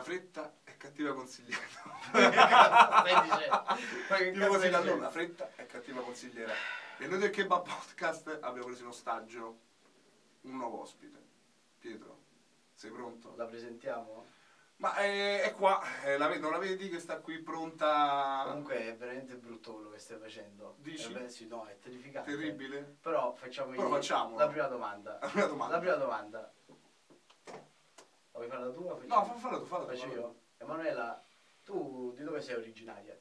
la fretta è cattiva consigliera. Cioè, tipo così la fretta è cattiva consigliera. E noi del Kebab Podcast abbiamo preso in ostaggio un nuovo ospite. Pietro, sei pronto? La presentiamo? Ma è, eh, è qua, è eh, la, non la vedi che sta qui pronta? Comunque è veramente brutto quello che stai facendo. Dici? Eh, sì, no, è terrificante. Terribile? Però facciamo Però io, la prima domanda. La prima domanda. La prima domanda. Vuoi farla tu? Faccio... No, fallo tu, fallo tu. Faccio io. Emanuela, tu di dove sei originaria?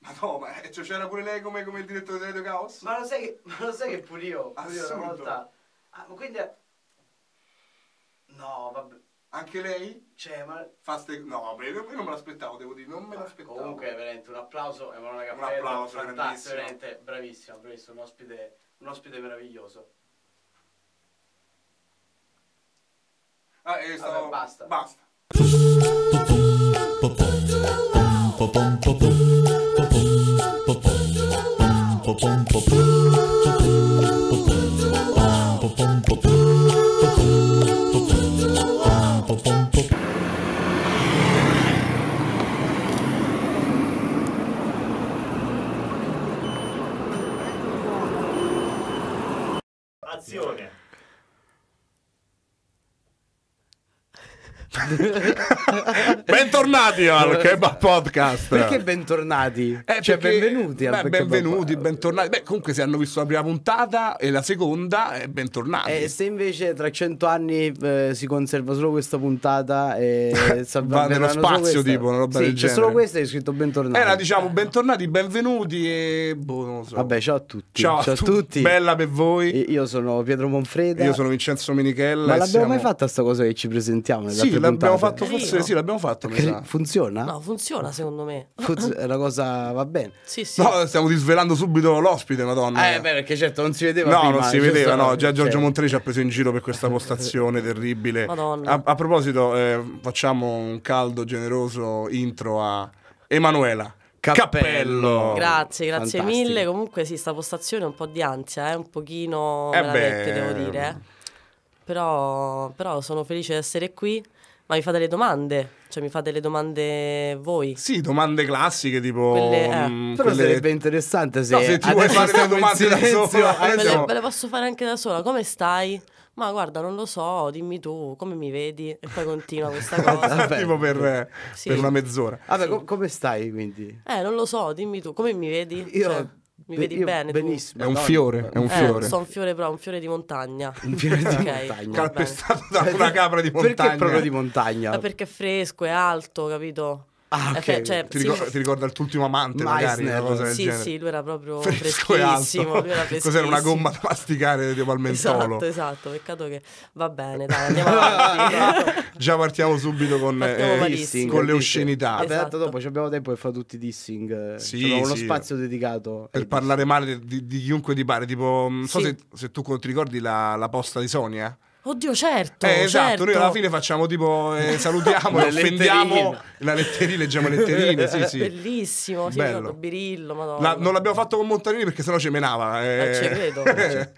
Ma no, ma eh, cioè, c'era cioè, pure lei come, come, il direttore di Radio Chaos? Ma lo sai che, ma lo sai che pure io, Assurdo. una volta... Ah, ma quindi... No, vabbè. Anche lei? Cioè, ma... Fa ste... No, vabbè, io non me l'aspettavo, devo dire, non me ah, l'aspettavo. Comunque, veramente, un applauso Emanuela una Un applauso, grandissimo. Veramente, bravissimo, bravissimo, un ospite, un ospite meraviglioso. Ah, e Vabbè, basta. Basta. Pom pom pom bentornati al Kebab Podcast. Perché bentornati? Eh, cioè, perché, benvenuti al beh, Benvenuti, Kebab. bentornati. Beh, comunque, se hanno visto la prima puntata e la seconda, eh, bentornati. E eh, se invece tra cento anni eh, si conserva solo questa puntata e va nello spazio, tipo una roba sì, del c'è genere. solo questa e è scritto bentornati. Era diciamo bentornati, benvenuti e boh, non lo so. Vabbè, ciao a tutti. Ciao, ciao a tu tutti. Bella per voi. Io sono Pietro Monfreda. Io sono Vincenzo Minichella. Ma l'abbiamo siamo... mai fatta sta cosa che ci presentiamo? Sì, l'abbiamo fatto forse, sì, l'abbiamo fatto. Funziona? No, funziona secondo me. Funziona, è cosa, va bene. Sì, sì. No, stiamo disvelando subito l'ospite, madonna. Eh, beh, perché certo non si vedeva. No, prima, non si vedeva, no. Già Giorgio Montrelli ci ha preso in giro per questa postazione terribile. Madonna. A, a proposito, eh, facciamo un caldo, generoso intro a Emanuela. Cappello. Grazie, grazie Fantastico. mille. Comunque sì, sta postazione è un po' di ansia, eh? un pochino eh veramente, beh... devo dire. Però, però sono felice di essere qui ma mi fa delle domande. Cioè, mi fa delle domande voi. Sì, domande classiche, tipo. Quelle, eh. mh, mm, Però quelle... sarebbe interessante se. No, se ti vuoi fare le domande da sola. Eh, me, le, me le posso fare anche da sola. Come stai? ma guarda, non lo so, dimmi tu come mi vedi e poi continua questa cosa. tipo per, sì. per, una mezz'ora. Vabbè, sì. com- come stai quindi? Eh, non lo so, dimmi tu come mi vedi. Io cioè... Mi vedi Io bene? Benissimo. Tu? È un fiore, è un eh, Sono un fiore, però, un fiore di montagna. Un fiore di okay. montagna. Calpestato da una capra di montagna. Perché proprio di montagna? Ma eh, perché è fresco, è alto, capito? Ah, eh, ok. Cioè, cioè, ti, sì, ricorda, sì. ti, ricorda, il tuo ultimo amante, Meissner, magari? Una sì, genere. sì, lui era proprio Fresco freschissimo. Lui era freschissimo. Cos'era una gomma da masticare tipo al mentolo? Esatto, esatto. Peccato che va bene, dai, andiamo avanti. Già partiamo subito con, partiamo eh, malissimo, con le uscenità. Vabbè, esatto. dopo abbiamo tempo per fare tutti i dissing. Eh, sì, cioè, uno sì. spazio dedicato. Per parlare dissing. male di, di, chiunque ti pare. Tipo, non so se, se, tu ti ricordi la, la posta di Sonia. Oddio, certo. Eh, esatto, certo. noi alla certo. fine facciamo tipo eh, salutiamo e offendiamo la letterina, leggiamo letterine. Sì, sì. Bellissimo, sì, Birillo. La, non l'abbiamo fatto con Montanini perché sennò ci menava. Eh. Eh, ci credo.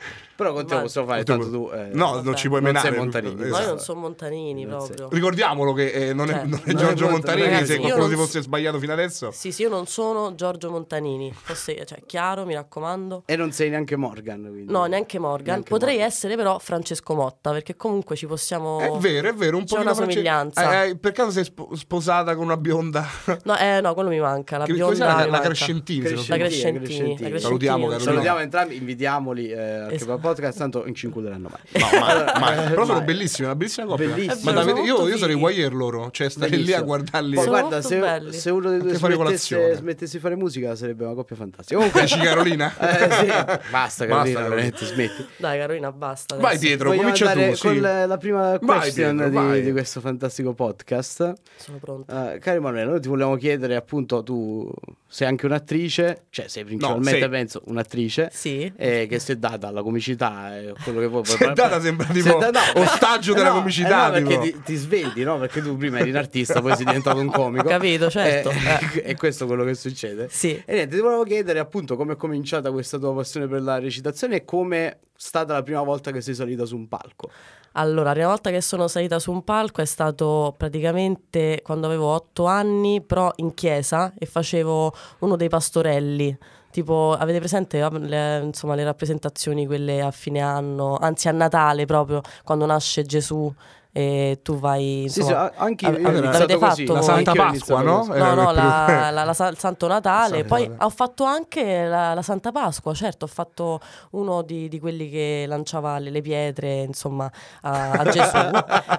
Però con te lo possiamo fare, tanto tu... Eh, no, vabbè. non ci puoi non menare. Sei Montanini. Esatto. Ma io non sono Montanini non proprio. Sei. Ricordiamolo che eh, non, cioè, è, non, è, Giorgio è Montanini, ragazzi, se qualcuno si fosse sbagliato fino adesso. Sì, sì, io non sono Giorgio Montanini, fosse, cioè, chiaro, mi raccomando. E non sei neanche Morgan, quindi. No, neanche Morgan. Neanche Potrei Morgan. essere però Francesco Motta, perché comunque ci possiamo... È vero, è vero, un po' di somiglianza. Eh, eh, per caso sei sp- sposata con una bionda? No, eh, no, quello mi manca, la bionda La, la Crescentini. La Crescentini. Salutiamo, Salutiamo entrambi, invitiamoli, eh, anche podcast, tanto in ci dell'anno mai. No, ma, allora, ma eh, però sono bellissimi, una bellissima coppia. Bellissimo. Ma davvero, io, io sarei wire loro, cioè stare Bellissimo. lì a guardarli. Poi guarda, se, se uno dei due Anche fare smettesse, colazione. smettesse di fare musica sarebbe una coppia fantastica. Comunque, Dici Carolina? eh, sì. basta, Carolina, Carolina. veramente smetti. Dai, Carolina, basta. Vai Pietro, dietro, comincia tu. sì. con la la prima Vai, Pietro, di, di questo fantastico podcast. Sono pronta. Eh, caro Emanuele, noi ti vogliamo chiedere appunto tu sei anche un'attrice, cioè sei principalmente, no, sei... penso, un'attrice sì. eh, che si è data alla comicità, eh, quello che vuoi. Si è data sembra tipo da... no, ostaggio della no, eh, comicità. Eh no, perché ti, ti, svegli, no? Perché tu prima eri un artista, poi sei diventato un comico. Capito, certo. Eh, e eh, questo è quello che succede. Sì. E niente, ti volevo chiedere appunto come è cominciata questa tua passione per la recitazione e come stata la prima volta che sei salita su un palco? Allora, la prima volta che sono salita su un palco è stato praticamente quando avevo otto anni, però in chiesa e facevo uno dei pastorelli. Tipo, avete presente le, insomma, le rappresentazioni, quelle a fine anno, anzi a Natale proprio, quando nasce Gesù e tu vai... Insomma, sì, sì, anche io allora, l'avete fatto così. la Santa Pasqua, no? No, no, la, la, la, il Santo Natale. Santa Poi Natale. ho fatto anche la, Santa Pasqua, certo, ho fatto uno di, di quelli che lanciava le, le pietre, insomma, a, a Gesù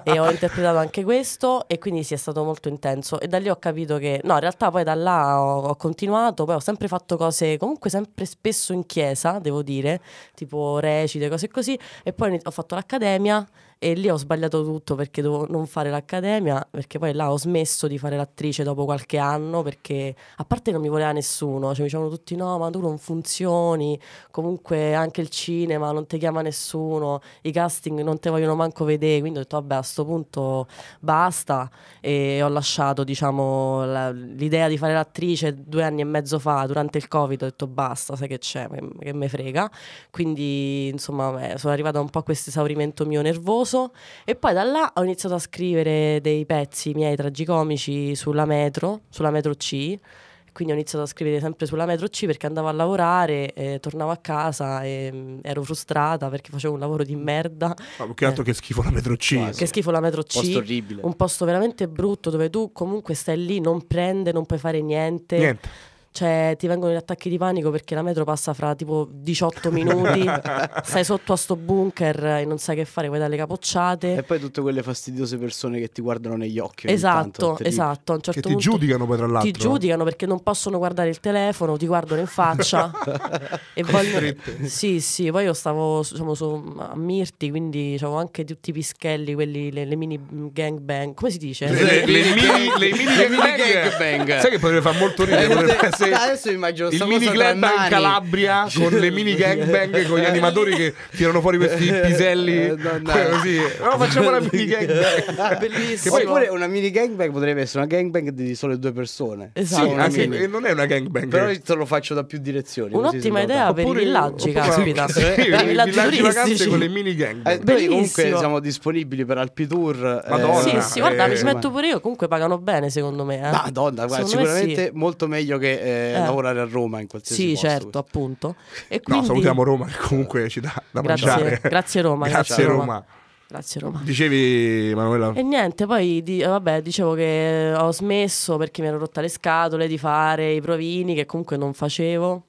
e ho interpretato anche questo e quindi sì, è stato molto intenso. E da lì ho capito che... No, in realtà poi da là ho, ho continuato, poi ho sempre fatto cose comunque sempre spesso in chiesa, devo dire, tipo recite, cose così. E poi ho fatto l'accademia e lì ho sbagliato tutto perché dovevo non fare l'accademia, perché poi là ho smesso di fare l'attrice dopo qualche anno perché a parte non mi voleva nessuno, cioè mi dicevano tutti no ma tu non funzioni, comunque anche il cinema non ti chiama nessuno, i casting non ti vogliono manco vedere, quindi ho detto vabbè a questo punto basta e ho lasciato diciamo la, l'idea di fare l'attrice due anni e mezzo fa durante il covid, ho detto basta, sai che c'è, che, che me frega, quindi insomma beh, sono arrivata un po' a questo esaurimento mio nervoso famoso e poi da là ho iniziato a scrivere dei pezzi miei tragicomici sulla metro, sulla metro C quindi ho iniziato a scrivere sempre sulla metro C perché andavo a lavorare, eh, tornavo a casa e mh, mm, ero frustrata perché facevo un lavoro di merda. Ma che altro eh, che schifo la metro C. Quasi. Che schifo la metro C. Un posto orribile. Un posto veramente brutto dove tu comunque stai lì, non prende, non puoi fare niente. Niente cioè ti vengono gli attacchi di panico perché la metro passa fra tipo 18 minuti, stai sotto a sto bunker e non sai che fare, vuoi dalle capocciate. E poi tutte quelle fastidiose persone che ti guardano negli occhi. Esatto, tanto, esatto. A un certo che punto, ti giudicano poi tra l'altro. Ti giudicano perché non possono guardare il telefono, ti guardano in faccia. e vogliono... Sì, sì, poi io stavo diciamo, su, a Mirti, quindi avevo anche tutti i pischelli, quelli, le, le mini gang bang, come si dice? Le, le, le mini, le mini, le mini gang bang. Sai che potrebbe far molto ridere, eh, potrebbe essere Adesso, adesso immagino il mini glenba in Calabria con le mini gangbang con gli animatori che tirano fuori questi eh, piselli. Così. Eh, no, facciamo una mini gangbang. Ah, bellissimo. Oppure una mini gangbang potrebbe essere una gangbang di sole due persone. Esatto. Sì, anche, non è una gangbang. Però te lo faccio da più direzioni. Un'ottima idea per oppure, i villaggi, caspita. Sì, I villaggi turistici con le mini gangbang. Noi eh, comunque siamo disponibili per Alpitour. Madonna. Sì, sì, guarda, mi smetto pure io. Comunque pagano bene, secondo me. Madonna, guarda, sicuramente molto meglio che eh. lavorare a Roma in qualsiasi sì, posto. Sì, certo, appunto. E quindi... No, salutiamo Roma che comunque ci dà da grazie, mangiare. Grazie Roma. grazie Roma. Roma. Grazie Roma. Dicevi Manuela. E niente, poi di, eh, vabbè, dicevo che eh, ho smesso perché mi ero rotta le scatole di fare i provini che comunque non facevo.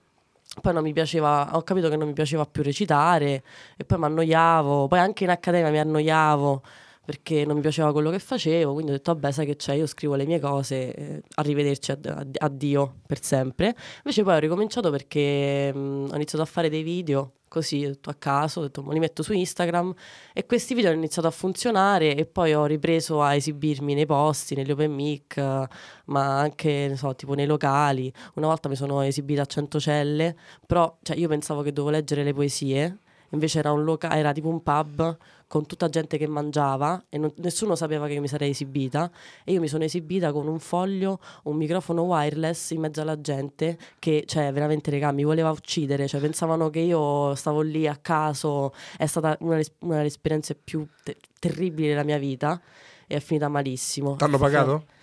Poi non mi piaceva, ho capito che non mi piaceva più recitare e poi mi annoiavo, poi anche in accademia mi annoiavo perché non mi piaceva quello che facevo, quindi ho detto vabbè sai che c'è, io scrivo le mie cose, eh, arrivederci, ad, addio per sempre. Invece poi ho ricominciato perché mh, ho iniziato a fare dei video così a caso, ho detto ma li metto su Instagram e questi video hanno iniziato a funzionare e poi ho ripreso a esibirmi nei posti, negli open mic, ma anche so, tipo nei locali. Una volta mi sono esibita a Centocelle, però cioè, io pensavo che dovevo leggere le poesie invece era, loca- era tipo un pub con tutta gente che mangiava e non- nessuno sapeva che io mi sarei esibita e io mi sono esibita con un foglio, un microfono wireless in mezzo alla gente che cioè veramente regà mi voleva uccidere, cioè pensavano che io stavo lì a caso, è stata una, ris- una delle esperienze più te- terribili della mia vita e è finita malissimo. T'hanno pagato? Cioè,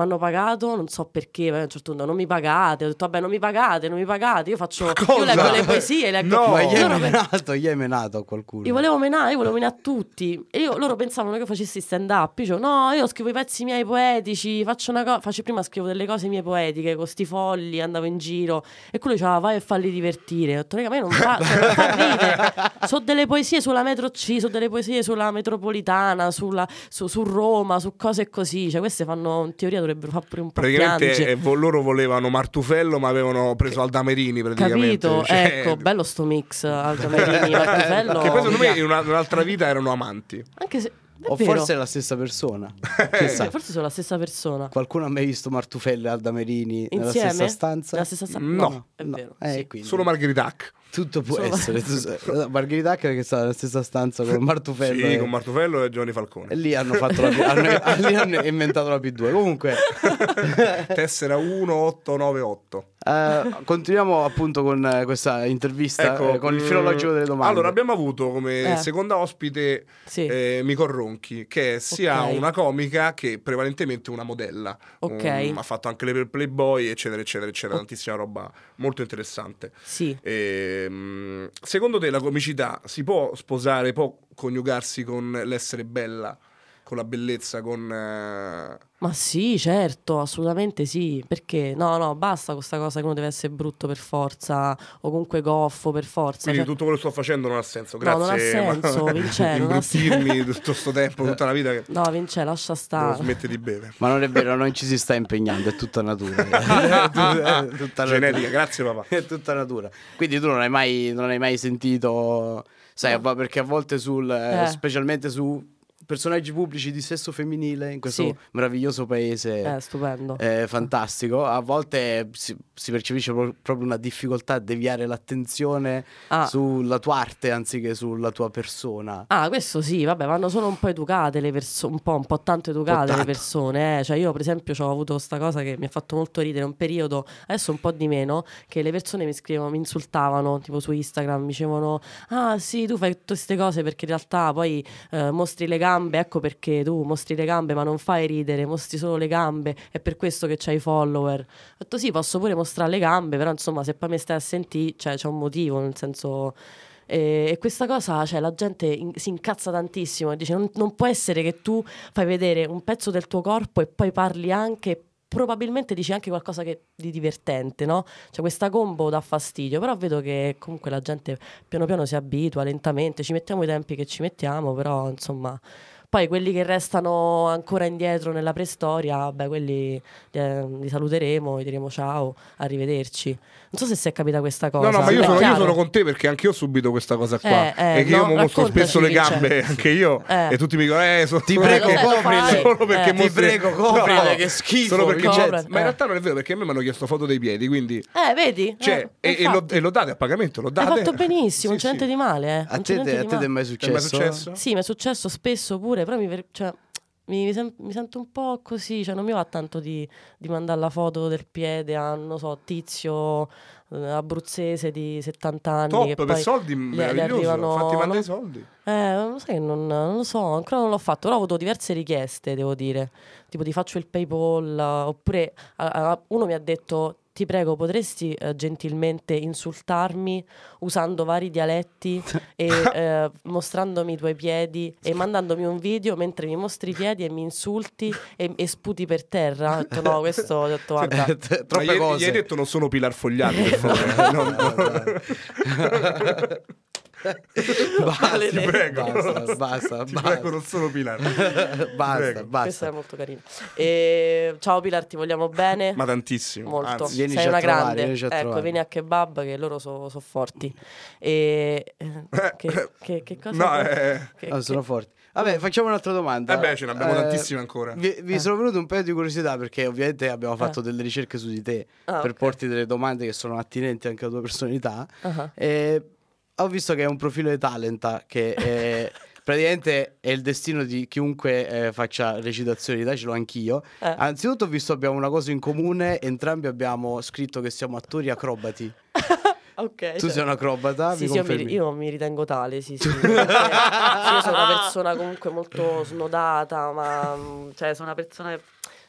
mi hanno pagato, non so perché, a un certo punto non mi pagate, ho detto vabbè non mi pagate, non mi pagate, io faccio, Cosa? io leggo le poesie, leggo... No, ma gli hai menato, gli hai menato a qualcuno. Io volevo menare, io volevo menare a tutti, e io, loro pensavano che io facessi stand up, io dicevo no, io scrivo i pezzi miei poetici, faccio una cosa, faccio prima scrivo delle cose mie poetiche, con sti folli, andavo in giro, e quello diceva vai a farli divertire, ho detto raga, a me non fa, cioè, non fa ridere, so delle poesie sulla metro C, sono delle poesie sulla metropolitana, sulla, su, su Roma, su cose così, cioè queste fanno in teoria dovrebbero dovrebbero fare pure un po' di Praticamente eh, vo loro volevano Martufello ma avevano preso Aldamerini praticamente. Capito, cioè... ecco, eh, bello sto mix Aldamerini, Martufello. Che poi secondo me in un'altra vita erano amanti. Anche se... È o forse è la stessa persona. Eh, chissà. Forse sono la stessa persona. Qualcuno ha mai visto Martufello e Aldamerini Insieme? nella stessa stanza? Nella stessa stanza? No. no. È no. vero. Eh, sì. Solo Margheritac. Tutto può Insomma, essere. Tu, Margherita Hacker che sta nella stessa stanza con Martufello. Sì, e... con Martufello e Giovanni Falcone. E lì hanno, fatto la, hanno, lì hanno inventato la P2. Comunque. Tessera 1898. Uh, eh, continuiamo appunto con eh, questa intervista, ecco, eh, con il filologico mm, delle domande. Allora, abbiamo avuto come eh. seconda ospite sì. eh, Mico Ronchi, che è sia okay. una comica che prevalentemente una modella. Okay. Um, ha fatto anche le Playboy, eccetera, eccetera, eccetera. Oh. Tantissima roba molto interessante. Sì. E Ehm, secondo te la comicità si può sposare, può coniugarsi con l'essere bella? con la bellezza, con... Eh, ma sì, certo, assolutamente sì, perché no, no, basta questa cosa che uno deve essere brutto per forza o comunque goffo per forza. Quindi cioè... tutto quello che sto facendo non ha senso, grazie. No, non ha senso, ma... Vince, non ha tutto questo tempo, tutta la vita che... No, Vince, lascia stare. Non smette di bere. Ma non è vero, non ci si sta impegnando, è tutta natura. è tutta, è Genetica, grazie papà. È tutta natura. Quindi tu non hai mai, non hai mai sentito... Sai, perché a volte sul... Eh. eh. specialmente su personaggi pubblici di sesso femminile in questo sì. meraviglioso paese. È eh, stupendo. È fantastico. A volte si, si, percepisce proprio una difficoltà a deviare l'attenzione ah. sulla tua arte anziché sulla tua persona. Ah, questo sì, vabbè, vanno solo un po' educate le persone, un po', un po' tanto educate po le persone. Eh. Cioè io per esempio ho avuto questa cosa che mi ha fatto molto ridere un periodo, adesso un po' di meno, che le persone mi scrivevano, mi insultavano, tipo su Instagram, mi dicevano, ah sì, tu fai tutte queste cose perché in realtà poi eh, mostri le gambe gambe, ecco perché tu mostri le gambe ma non fai ridere, mostri solo le gambe, è per questo che c'hai i follower. Ho detto sì, posso pure mostrare le gambe, però insomma se poi mi stai a sentire, cioè c'è un motivo, nel senso... e questa cosa, cioè, la gente in, si incazza tantissimo e dice: non, non, può essere che tu fai vedere un pezzo del tuo corpo e poi parli anche probabilmente dici anche qualcosa che, di divertente, no? Cioè questa combo dà fastidio, però vedo che comunque la gente piano piano si abitua lentamente, ci mettiamo i tempi che ci mettiamo, però insomma poi quelli che restano ancora indietro nella preistoria, beh, quelli eh, li saluteremo, gli diremo ciao, arrivederci. Non so se si è capita questa cosa. No, no, ma io, sono, io sono, con te perché anche io ho subito questa cosa qua. Eh, eh, e che no, io mostro spesso le gambe, c'è. anche io. Eh. E tutti mi dicono, eh, sono ti prego, coprile. Solo eh, perché ti prego, coprile, che schifo. Solo perché c'è. Ma in realtà non è vero perché a me mi hanno chiesto foto dei piedi, quindi... Eh, vedi? Cioè, eh, e, e, lo, e, lo, date a pagamento, lo date. Hai fatto benissimo, sì, non c'è niente di male. A te, a te ti è mai successo? Sì, mi è successo spesso pure pure, però mi, cioè, mi, sem- mi, sento un po' così, cioè non mi va tanto di, di mandare la foto del piede a, non so, tizio eh, abruzzese di 70 anni. Top, che per soldi gli, meraviglioso, arrivano, fatti mandare i soldi. Eh, lo sai non, non, lo so, ancora non l'ho fatto, però ho avuto diverse richieste, devo dire, tipo ti faccio il Paypal, oppure a, uno mi ha detto ti prego, potresti eh, gentilmente insultarmi usando vari dialetti e eh, mostrandomi i tuoi piedi e mandandomi un video mentre mi mostri i piedi e mi insulti e, e sputi per terra? Ho detto no, questo ho detto guarda. Eh, t- troppe cose. Gli hai detto non sono Pilar Fogliani, per favore. no, no, no. basta, ti prego. Basta, basta, ti basta. prego, non sono Pilar. basta, prego. basta. Questa è molto carina. E... Ciao Pilar, ti vogliamo bene. Ma tantissimo. Molto. Anzi, Sei una trovare, grande. Ecco, vieni a kebab che loro sono so forti. E... Eh, eh, che, eh, che, che, cosa? No, eh... che, oh, sono forti. Vabbè, facciamo un'altra domanda. Eh beh, ce ne abbiamo eh, tantissime ancora. Vi, vi eh. sono venute un paio di curiosità perché ovviamente abbiamo fatto eh. delle ricerche su di te ah, per okay. porti delle domande che sono attinenti anche alla tua personalità. Uh-huh. Ah. E ho visto che è un profilo di talenta ah, che è, praticamente è il destino di chiunque eh, faccia recitazioni, dai, ce l'ho anch'io. Eh. Anzitutto ho visto abbiamo una cosa in comune, entrambi abbiamo scritto che siamo attori acrobati. Okay, tu certo. sei un acrobata? Sì, sì, mi, io mi ritengo tale, sì, sì. sì io sono una persona comunque molto snodata, ma mm, cioè sono una persona che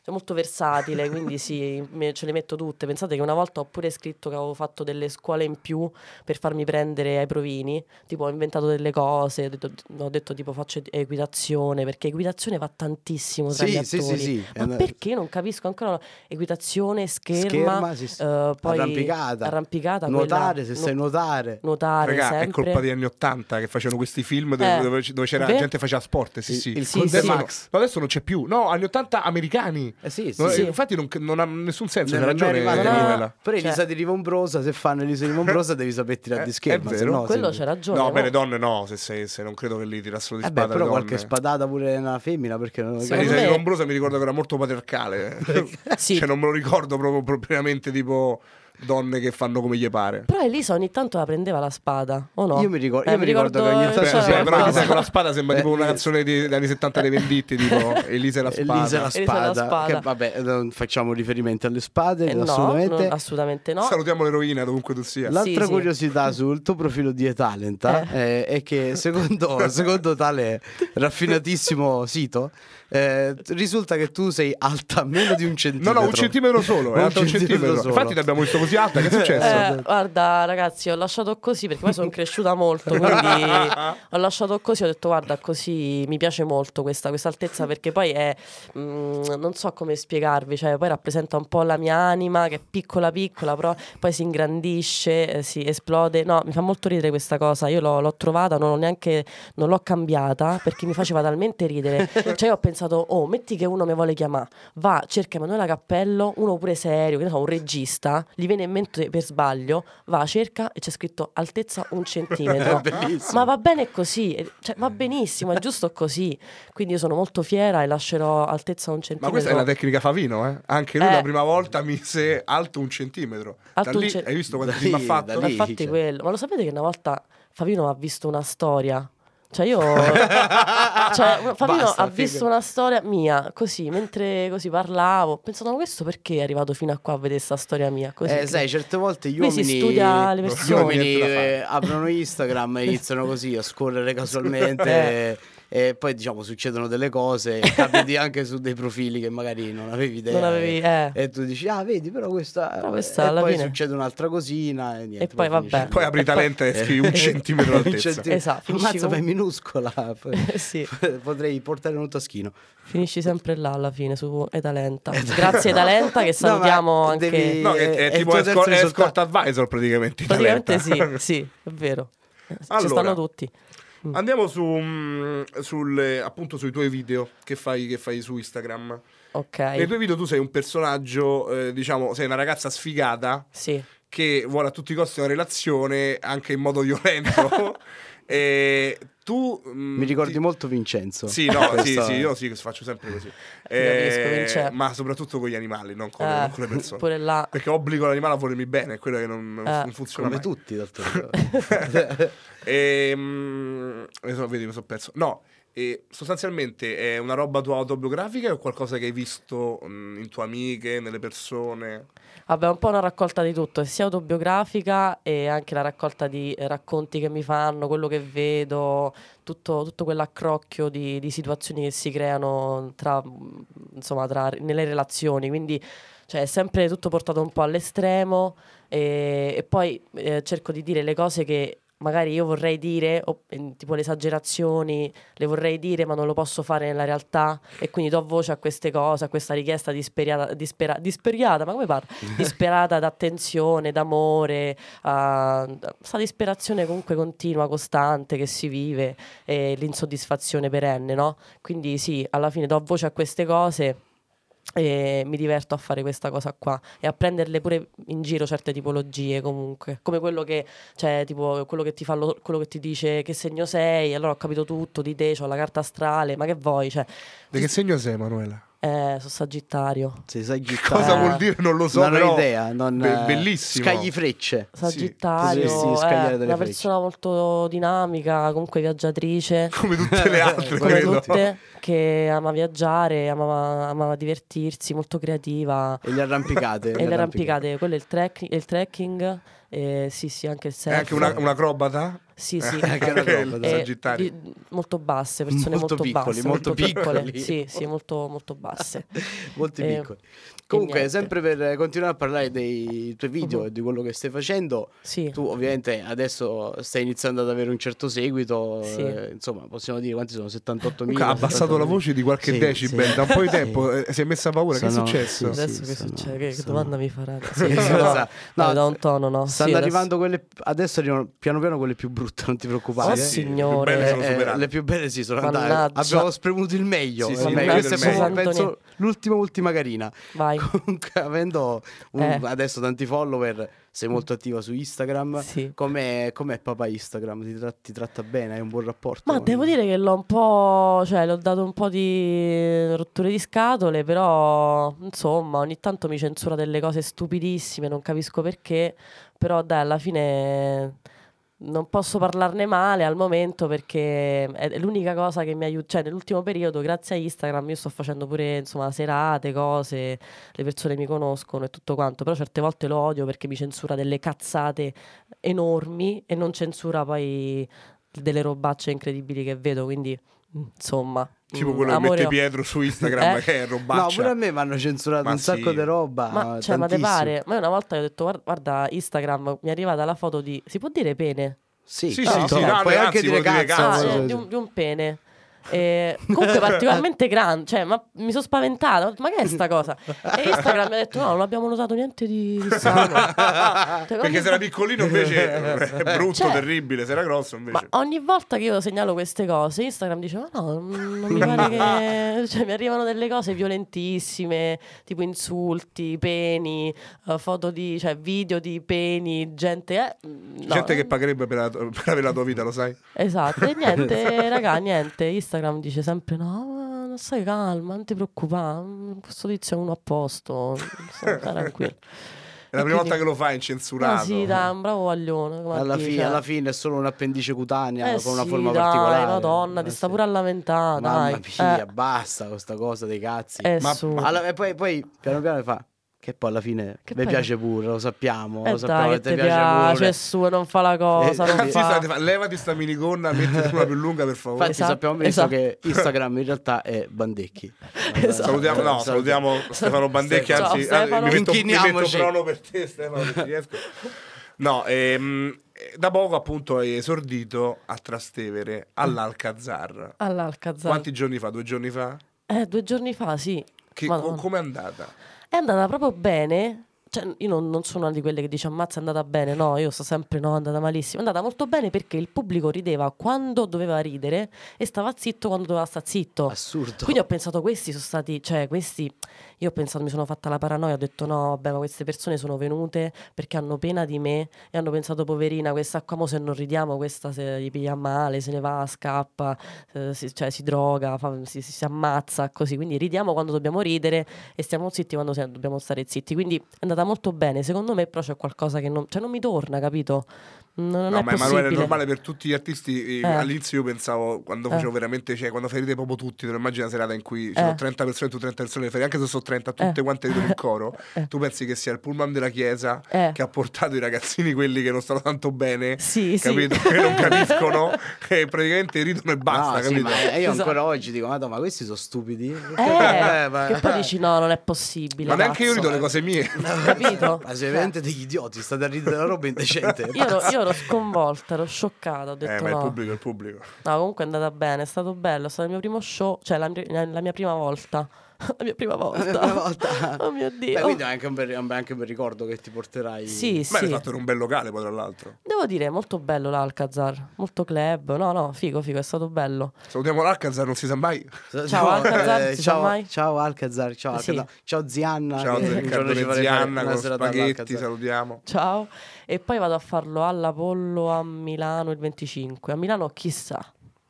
cioè molto versatile, quindi sì, me, ce le metto tutte. Pensate che una volta ho pure scritto che avevo fatto delle scuole in più per farmi prendere ai provini, tipo ho inventato delle cose, ho detto, ho detto tipo faccio equitazione, perché equitazione va tantissimo tra sì, gli attori. Sì, sì, sì. Ma una... Eh, perché non capisco ancora? Equitazione, scherma, scherma sì, sì. Uh, poi arrampicata, arrampicata nuotare, quella... se sai nuotare. Nuotare, Raga, sempre. è colpa degli anni 80 che facevano questi film dove, eh. dove c'era Beh. gente faceva sport, sì, sì. Il, il sì, sì. Max. No, adesso non c'è più. No, anni 80 americani. Eh sì, sì, non, sì. Eh, infatti non, non, ha nessun senso, c'è eh, cioè eh, ragione. No, però Elisa di Rivombrosa, se fanno Elisa di Rivombrosa devi saper tirare di scherma. È No, Quello c'è ragione. No, per le donne no, se, se, se, non credo che li tirassero di eh spada. Beh, però qualche spadata pure una femmina perché non... Elisa me... di Rivombrosa mi ricordo che era molto patriarcale. sì. cioè non me lo ricordo proprio propriamente tipo donne che fanno come gli pare. Però Elisa ogni tanto la prendeva la spada, o no? Io mi, ricor- eh, io mi ricordo, ricordo, che ogni tanto... Beh, sì, la però la spada sembra eh, tipo una canzone degli anni 70 dei Venditti, tipo Elisa e la spada. Elisa e la spada, la spada. Che, vabbè, non facciamo riferimento alle spade, eh, assolutamente. No, assolutamente no. Salutiamo l'eroina dovunque tu sia. L'altra sì, curiosità sì. sul tuo profilo di E-Talent eh. eh, è che secondo, secondo tale raffinatissimo sito... Eh, risulta che tu sei alta meno di un centimetro. No, no, un centimetro solo. Un, un centimetro. centimetro. Solo. Infatti, ti abbiamo visto così alta, che è successo? Eh, guarda ragazzi, ho lasciato così perché poi sono cresciuta molto, quindi ho lasciato così, ho detto guarda così mi piace molto questa, altezza perché poi è, mh, mm, non so come spiegarvi, cioè poi rappresenta un po' la mia anima che è piccola piccola, però poi si ingrandisce, eh, si esplode, no, mi fa molto ridere questa cosa, io l'ho, l'ho trovata, non l'ho neanche, non l'ho cambiata perché mi faceva talmente ridere, cioè ho pensato, oh metti che uno mi vuole chiamare, va, cerca Emanuela Cappello, uno pure serio, che ne so, un regista, gli viene viene in mente per sbaglio, va, a cerca e c'è scritto altezza un centimetro. Ma va bene così, eh, cioè, va benissimo, è giusto così. Quindi io sono molto fiera e lascerò altezza un centimetro. Ma questa è la tecnica Favino, eh? Anche lui eh. la prima volta mise alto un centimetro. Alto lì, un ce... Hai visto quanto film ha fatto? Lì, Infatti cioè. quello. Ma lo sapete che una volta Favino ha visto una storia cioè io cioè, Fabino ha figa. visto una storia mia Così mentre così parlavo Pensavo questo perché è arrivato fino a qua A vedere questa storia mia così. Eh sai certe volte gli uomini si studia le persone Gli uomini eh, aprono Instagram E iniziano così a scorrere casualmente eh e poi diciamo succedono delle cose capiti anche su dei profili che magari non avevi idea non avevi, eh. e, tu dici ah vedi però questa, però eh, questa e poi fine. succede un'altra cosina e, niente, e poi, poi vabbè finisce. poi apri talento e scrivi un centimetro d'altezza un centimetro. esatto mazza come... minuscola eh, sì. potrei portare in un taschino finisci sempre là alla fine su Etalenta grazie Etalenta che salutiamo no, anche devi... no, è, è, tipo escort, escort advisor praticamente praticamente sì, sì è vero allora, ci stanno tutti Mm. Andiamo su, mh, mm, sulle, appunto sui tuoi video che fai, che fai su Instagram. Ok. Nei tuoi video tu sei un personaggio, eh, diciamo, sei una ragazza sfigata. Sì. Che vuole a tutti i costi una relazione anche in modo violento. E tu mh, mm, mi ricordi ti... molto Vincenzo. Sì, no, sì, sì, io sì, faccio sempre così. Eh, ma soprattutto con gli animali, non con, eh, ah, non con le persone. La... Perché obbligo l'animale a volermi bene, è quello che non, eh. non funziona. Come mai. tutti, d'altronde. e, ehm, mh, vedi, mi sono perso. No, e sostanzialmente è una roba tua autobiografica o qualcosa che hai visto mh, mm, in tue amiche, nelle persone? Vabbè, un po' una raccolta di tutto, sia autobiografica e anche la raccolta di racconti che mi fanno, quello che vedo, tutto, tutto quell'accrocchio di, di, situazioni che si creano tra, mm, insomma, tra, nelle relazioni. Quindi cioè è sempre tutto portato un po' all'estremo e, e poi eh, cerco di dire le cose che magari io vorrei dire, o, mm, tipo le esagerazioni, le vorrei dire ma non lo posso fare nella realtà e quindi do voce a queste cose, a questa richiesta disperata, dispera, disperata ma come parla? Disperata d'attenzione, d'amore, questa disperazione comunque continua, costante che si vive e l'insoddisfazione perenne, no? Quindi sì, alla fine do voce a queste cose e mi diverto a fare questa cosa qua e a prenderle pure in giro certe tipologie comunque come quello che cioè tipo quello che ti fa lo, quello che ti dice che segno sei allora ho capito tutto di te ho la carta astrale ma che vuoi cioè di che segno sei Manuela eh, sono Sagittario. Sei Sagittario. Cosa eh, vuol dire? Non lo so. Non però... ho idea. Non... Be- bellissimo. Scagli frecce. Sagittario. Sì, sì, eh, una persona molto dinamica, comunque viaggiatrice. Come tutte le eh, altre, Come credo. tutte, che ama viaggiare, amava, amava divertirsi, molto creativa. E le arrampicate. e le arrampicate. Quello è il, trek- il trekking. Eh, sì, sì, anche il surf. È anche una, un acrobata? Sì, sì. Anche la roba, Sagittario. Di, molto basse, persone molto, molto piccoli, basse, molto, piccoli. piccole. sì, sì, molto, molto basse. molto eh, piccoli. Comunque, sempre per continuare a parlare dei tuoi video uh-huh. e uh-huh. di quello che stai facendo, sì. tu ovviamente adesso stai iniziando ad avere un certo seguito, sì. eh, insomma possiamo dire quanti sono, 78.000? Ha abbassato la voce di qualche sì, decibel, da un po' di tempo eh, si è messa a paura, sono, che è successo? adesso che sono, succede? Che sono... domanda mi farà? no, no, da un tono no. Stanno arrivando adesso... quelle, adesso arrivano piano piano quelle più brutte, non ti preoccupare. Oh, eh, signore. Le più belle, eh, le più belle sì, sono andate, abbiamo spremuto il meglio. Sì, eh, sì, il meglio penso, l'ultima, ultima carina. Vai. Comunque, avendo un, eh. adesso tanti follower, sei molto attiva su Instagram. Sì. Com'è, com'è papà Instagram? Ti, tra ti, tratta bene? Hai un buon rapporto? Ma con... devo dire che l'ho un po'. cioè, l'ho dato un po' di rotture di scatole, però insomma, ogni tanto mi censura delle cose stupidissime, non capisco perché. Però dai, alla fine non posso parlarne male al momento perché è l'unica cosa che mi aiuta, cioè nell'ultimo periodo grazie a Instagram io sto facendo pure insomma serate, cose, le persone mi conoscono e tutto quanto, però certe volte lo odio perché mi censura delle cazzate enormi e non censura poi delle robacce incredibili che vedo, quindi mm, insomma. Tipo mm, quello amore... che mette Pietro su Instagram eh? che è robaccia. No, pure a me mi hanno censurato ma un sacco di roba. Ma, cioè, ma te pare? Ma una volta ho detto guarda, guarda, Instagram mi è arrivata la foto di... Si può dire pene? Sì, sì, no, sì, no, sì, no, puoi anche dire cazzo. cazzo. Ah, eh, di, un, di un pene. E eh, comunque particolarmente grande, cioè, ma mi sono spaventata, ma che è sta cosa? E Instagram mi ha detto no, non abbiamo notato niente di, di strano. Cioè, Perché se era piccolino invece è brutto, cioè, terribile, se era grosso invece. Ma ogni volta che io segnalo queste cose, Instagram dice ma no, non mi pare che... Cioè, mi arrivano delle cose violentissime, tipo insulti, peni, eh, foto di... cioè video di peni, gente... Eh, no. Gente che eh. pagherebbe per, la, per avere la tua vita, lo sai? Esatto, e niente, raga, niente, Instagram Instagram dice sempre no, ma stai calma, non ti preoccupare, mm, questo tizio è uno a posto, tranquillo. È la prima quindi... volta che lo fai incensurato. Ah, sì, da un bravo vaglione. Alla, fi- alla, fine è solo un'appendice cutanea eh, con una sì, forma dai, particolare. Madonna, eh ti sta pure a lamentare. Mamma dai. mia, eh. basta con sta cosa dei cazzi. Eh, ma, ma alla, e poi, poi piano piano fa. Che poi alla fine che mi piace pure, lo sappiamo. Eh lo sappiamo dai, che ti piace, piace pure. su, non fa la cosa. Eh, non sì, fa... Fa, levati sta minigonna, metti una eh. più lunga per favore. Infatti, esatto, sappiamo esatto. che Instagram in realtà è Bandecchi. Esatto. Salutiamo, no, salutiamo Stefano Bandecchi. anzi, Ciao, anzi, Stefano. mi metto, mi metto prono per te, Stefano. se ci riesco. no, ehm, da poco appunto hai esordito a Trastevere all'Alcazar. All'Alcazar. Quanti giorni fa? Due giorni fa? Eh, due giorni fa, sì. Che, com'è andata? è andata proprio bene cioè, io non, non, sono una di quelle che dice ammazza è andata bene, no, io sto sempre no, è andata malissimo, è andata molto bene perché il pubblico rideva quando doveva ridere e stava zitto quando doveva stare zitto. Assurdo. Quindi ho pensato questi sono stati, cioè questi, io ho pensato, mi sono fatta la paranoia, ho detto no, vabbè, ma queste persone sono venute perché hanno pena di me e hanno pensato poverina, questa qua mo se non ridiamo, questa se gli piglia male, se ne va, scappa, eh, si, cioè si droga, fa, si, si, si, ammazza, così. Quindi ridiamo quando dobbiamo ridere e stiamo zitti quando dobbiamo stare zitti. Quindi è andata suonata molto bene, secondo me però c'è qualcosa che non, cioè non mi torna, capito? Non, non no, ma Emanuele è normale per tutti gli artisti. Eh. All'inizio io pensavo, quando eh. facevo veramente, cioè, quando ferite proprio tutti, non immagini una serata in cui eh. 30 persone, tu 30 persone, le ferite, anche se sono 30, tutte eh. quante vedono il coro, eh. tu pensi che sia il pullman della chiesa eh. che ha portato i ragazzini, quelli che non stanno tanto bene, sì, capito? Sì. Che non capiscono, che praticamente ridono e basta. No, sì, eh, io esatto. ancora oggi dico, ma questi sono stupidi. Eh, ma... Che poi dici, no, non è possibile. Ma neanche io rido le cose mie capito? Basicamente degli idioti, state a ridere della roba indecente. io, ero, io, ero, sconvolta, ero scioccata. Ho detto eh, ma no. il pubblico, il pubblico. No, comunque è andata bene, è stato bello, è stato il mio primo show, cioè la, la mia prima volta. la mia prima volta. La prima volta. oh mio Dio. Beh, quindi è anche un, bel, anche un bel ricordo che ti porterai. Sì, Beh, sì. hai fatto in un bel locale poi tra l'altro. Devo dire, molto bello l'Alcazar, molto club. No, no, figo, figo, è stato bello. Salutiamo l'Alcazar, non si sa mai. Ciao, eh, Alcazar, eh, ciao, mai. Ciao Alcazar, ciao Alcazar. Sì. Ciao Zianna. Ciao che... Zianna con spaghetti, salutiamo. Ciao. E poi vado a farlo all'Apollo a Milano il 25. A Milano chissà.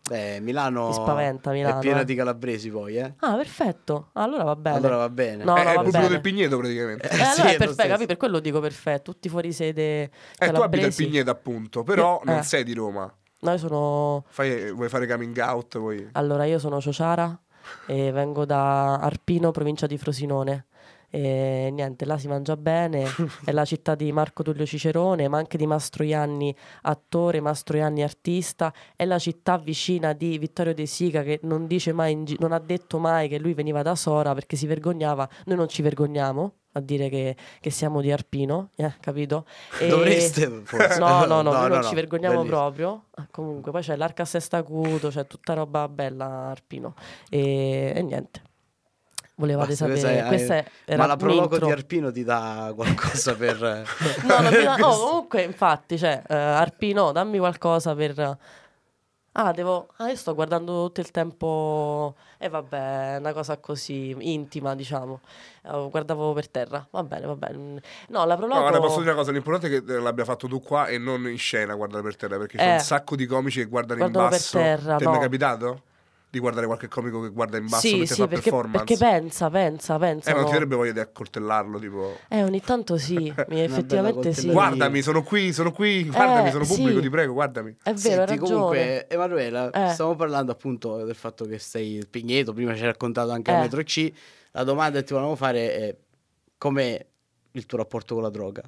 Beh, Milano, Mi spaventa, Milano è piena eh. di calabresi poi, eh? Ah, perfetto. Allora va bene. Allora va bene. No, no, è, il proprio del Pigneto praticamente. Eh, eh allora sì, è, è perfetto, capi? Per quello dico perfetto. Tutti fuori sede calabresi. Eh, tu abiti al Pigneto appunto, però io, non eh. sei di Roma. No, io sono... Fai, vuoi fare coming out? Vuoi... Allora, io sono Ciociara e vengo da Arpino, provincia di Frosinone. E niente, là si mangia bene, è la città di Marco Tullio Cicerone, ma anche di Mastroianni attore, Mastroianni artista, è la città vicina di Vittorio De Sica che non, gi- non ha detto mai che lui veniva da Sora perché si vergognava, noi non ci vergogniamo a dire che, che, siamo di Arpino, eh, capito? E... Dovreste forse. No, no, no, no, no non no, ci vergogniamo bellissimo. proprio. Ah, comunque, poi c'è l'Arca Sesta Acuto, c'è tutta roba bella Arpino e, e niente volevate Basta, ah, sapere. Questa è, questa ma la prologo di Arpino ti dà qualcosa per... no, da, no, comunque, infatti, cioè, uh, Arpino, dammi qualcosa per... Ah, devo... Ah, io sto guardando tutto il tempo... E eh, vabbè, una cosa così intima, diciamo. Eh, guardavo per terra. Va bene, va bene. No, la prologo... No, guarda, posso dire una cosa. L'importante è che l'abbia fatto tu qua e non in scena guardare per terra, perché eh, c'è un sacco di comici che guardano in basso. per terra, Ti no. è mai capitato? di guardare qualche comico che guarda in basso sì, mentre sì, fa perché, performance. Perché pensa, pensa, pensa. Eh, non ti avrebbe voglia di accoltellarlo, tipo. Eh, ogni tanto sì, effettivamente sì. Guardami, sono qui, sono qui, guardami, eh, sono pubblico, sì. ti prego, guardami. È vero, Senti, comunque, Emanuela, eh. stiamo parlando appunto del fatto che sei il Pigneto, prima ci hai raccontato anche eh. a Metro C. La domanda che ti volevamo fare è come il tuo rapporto con la droga?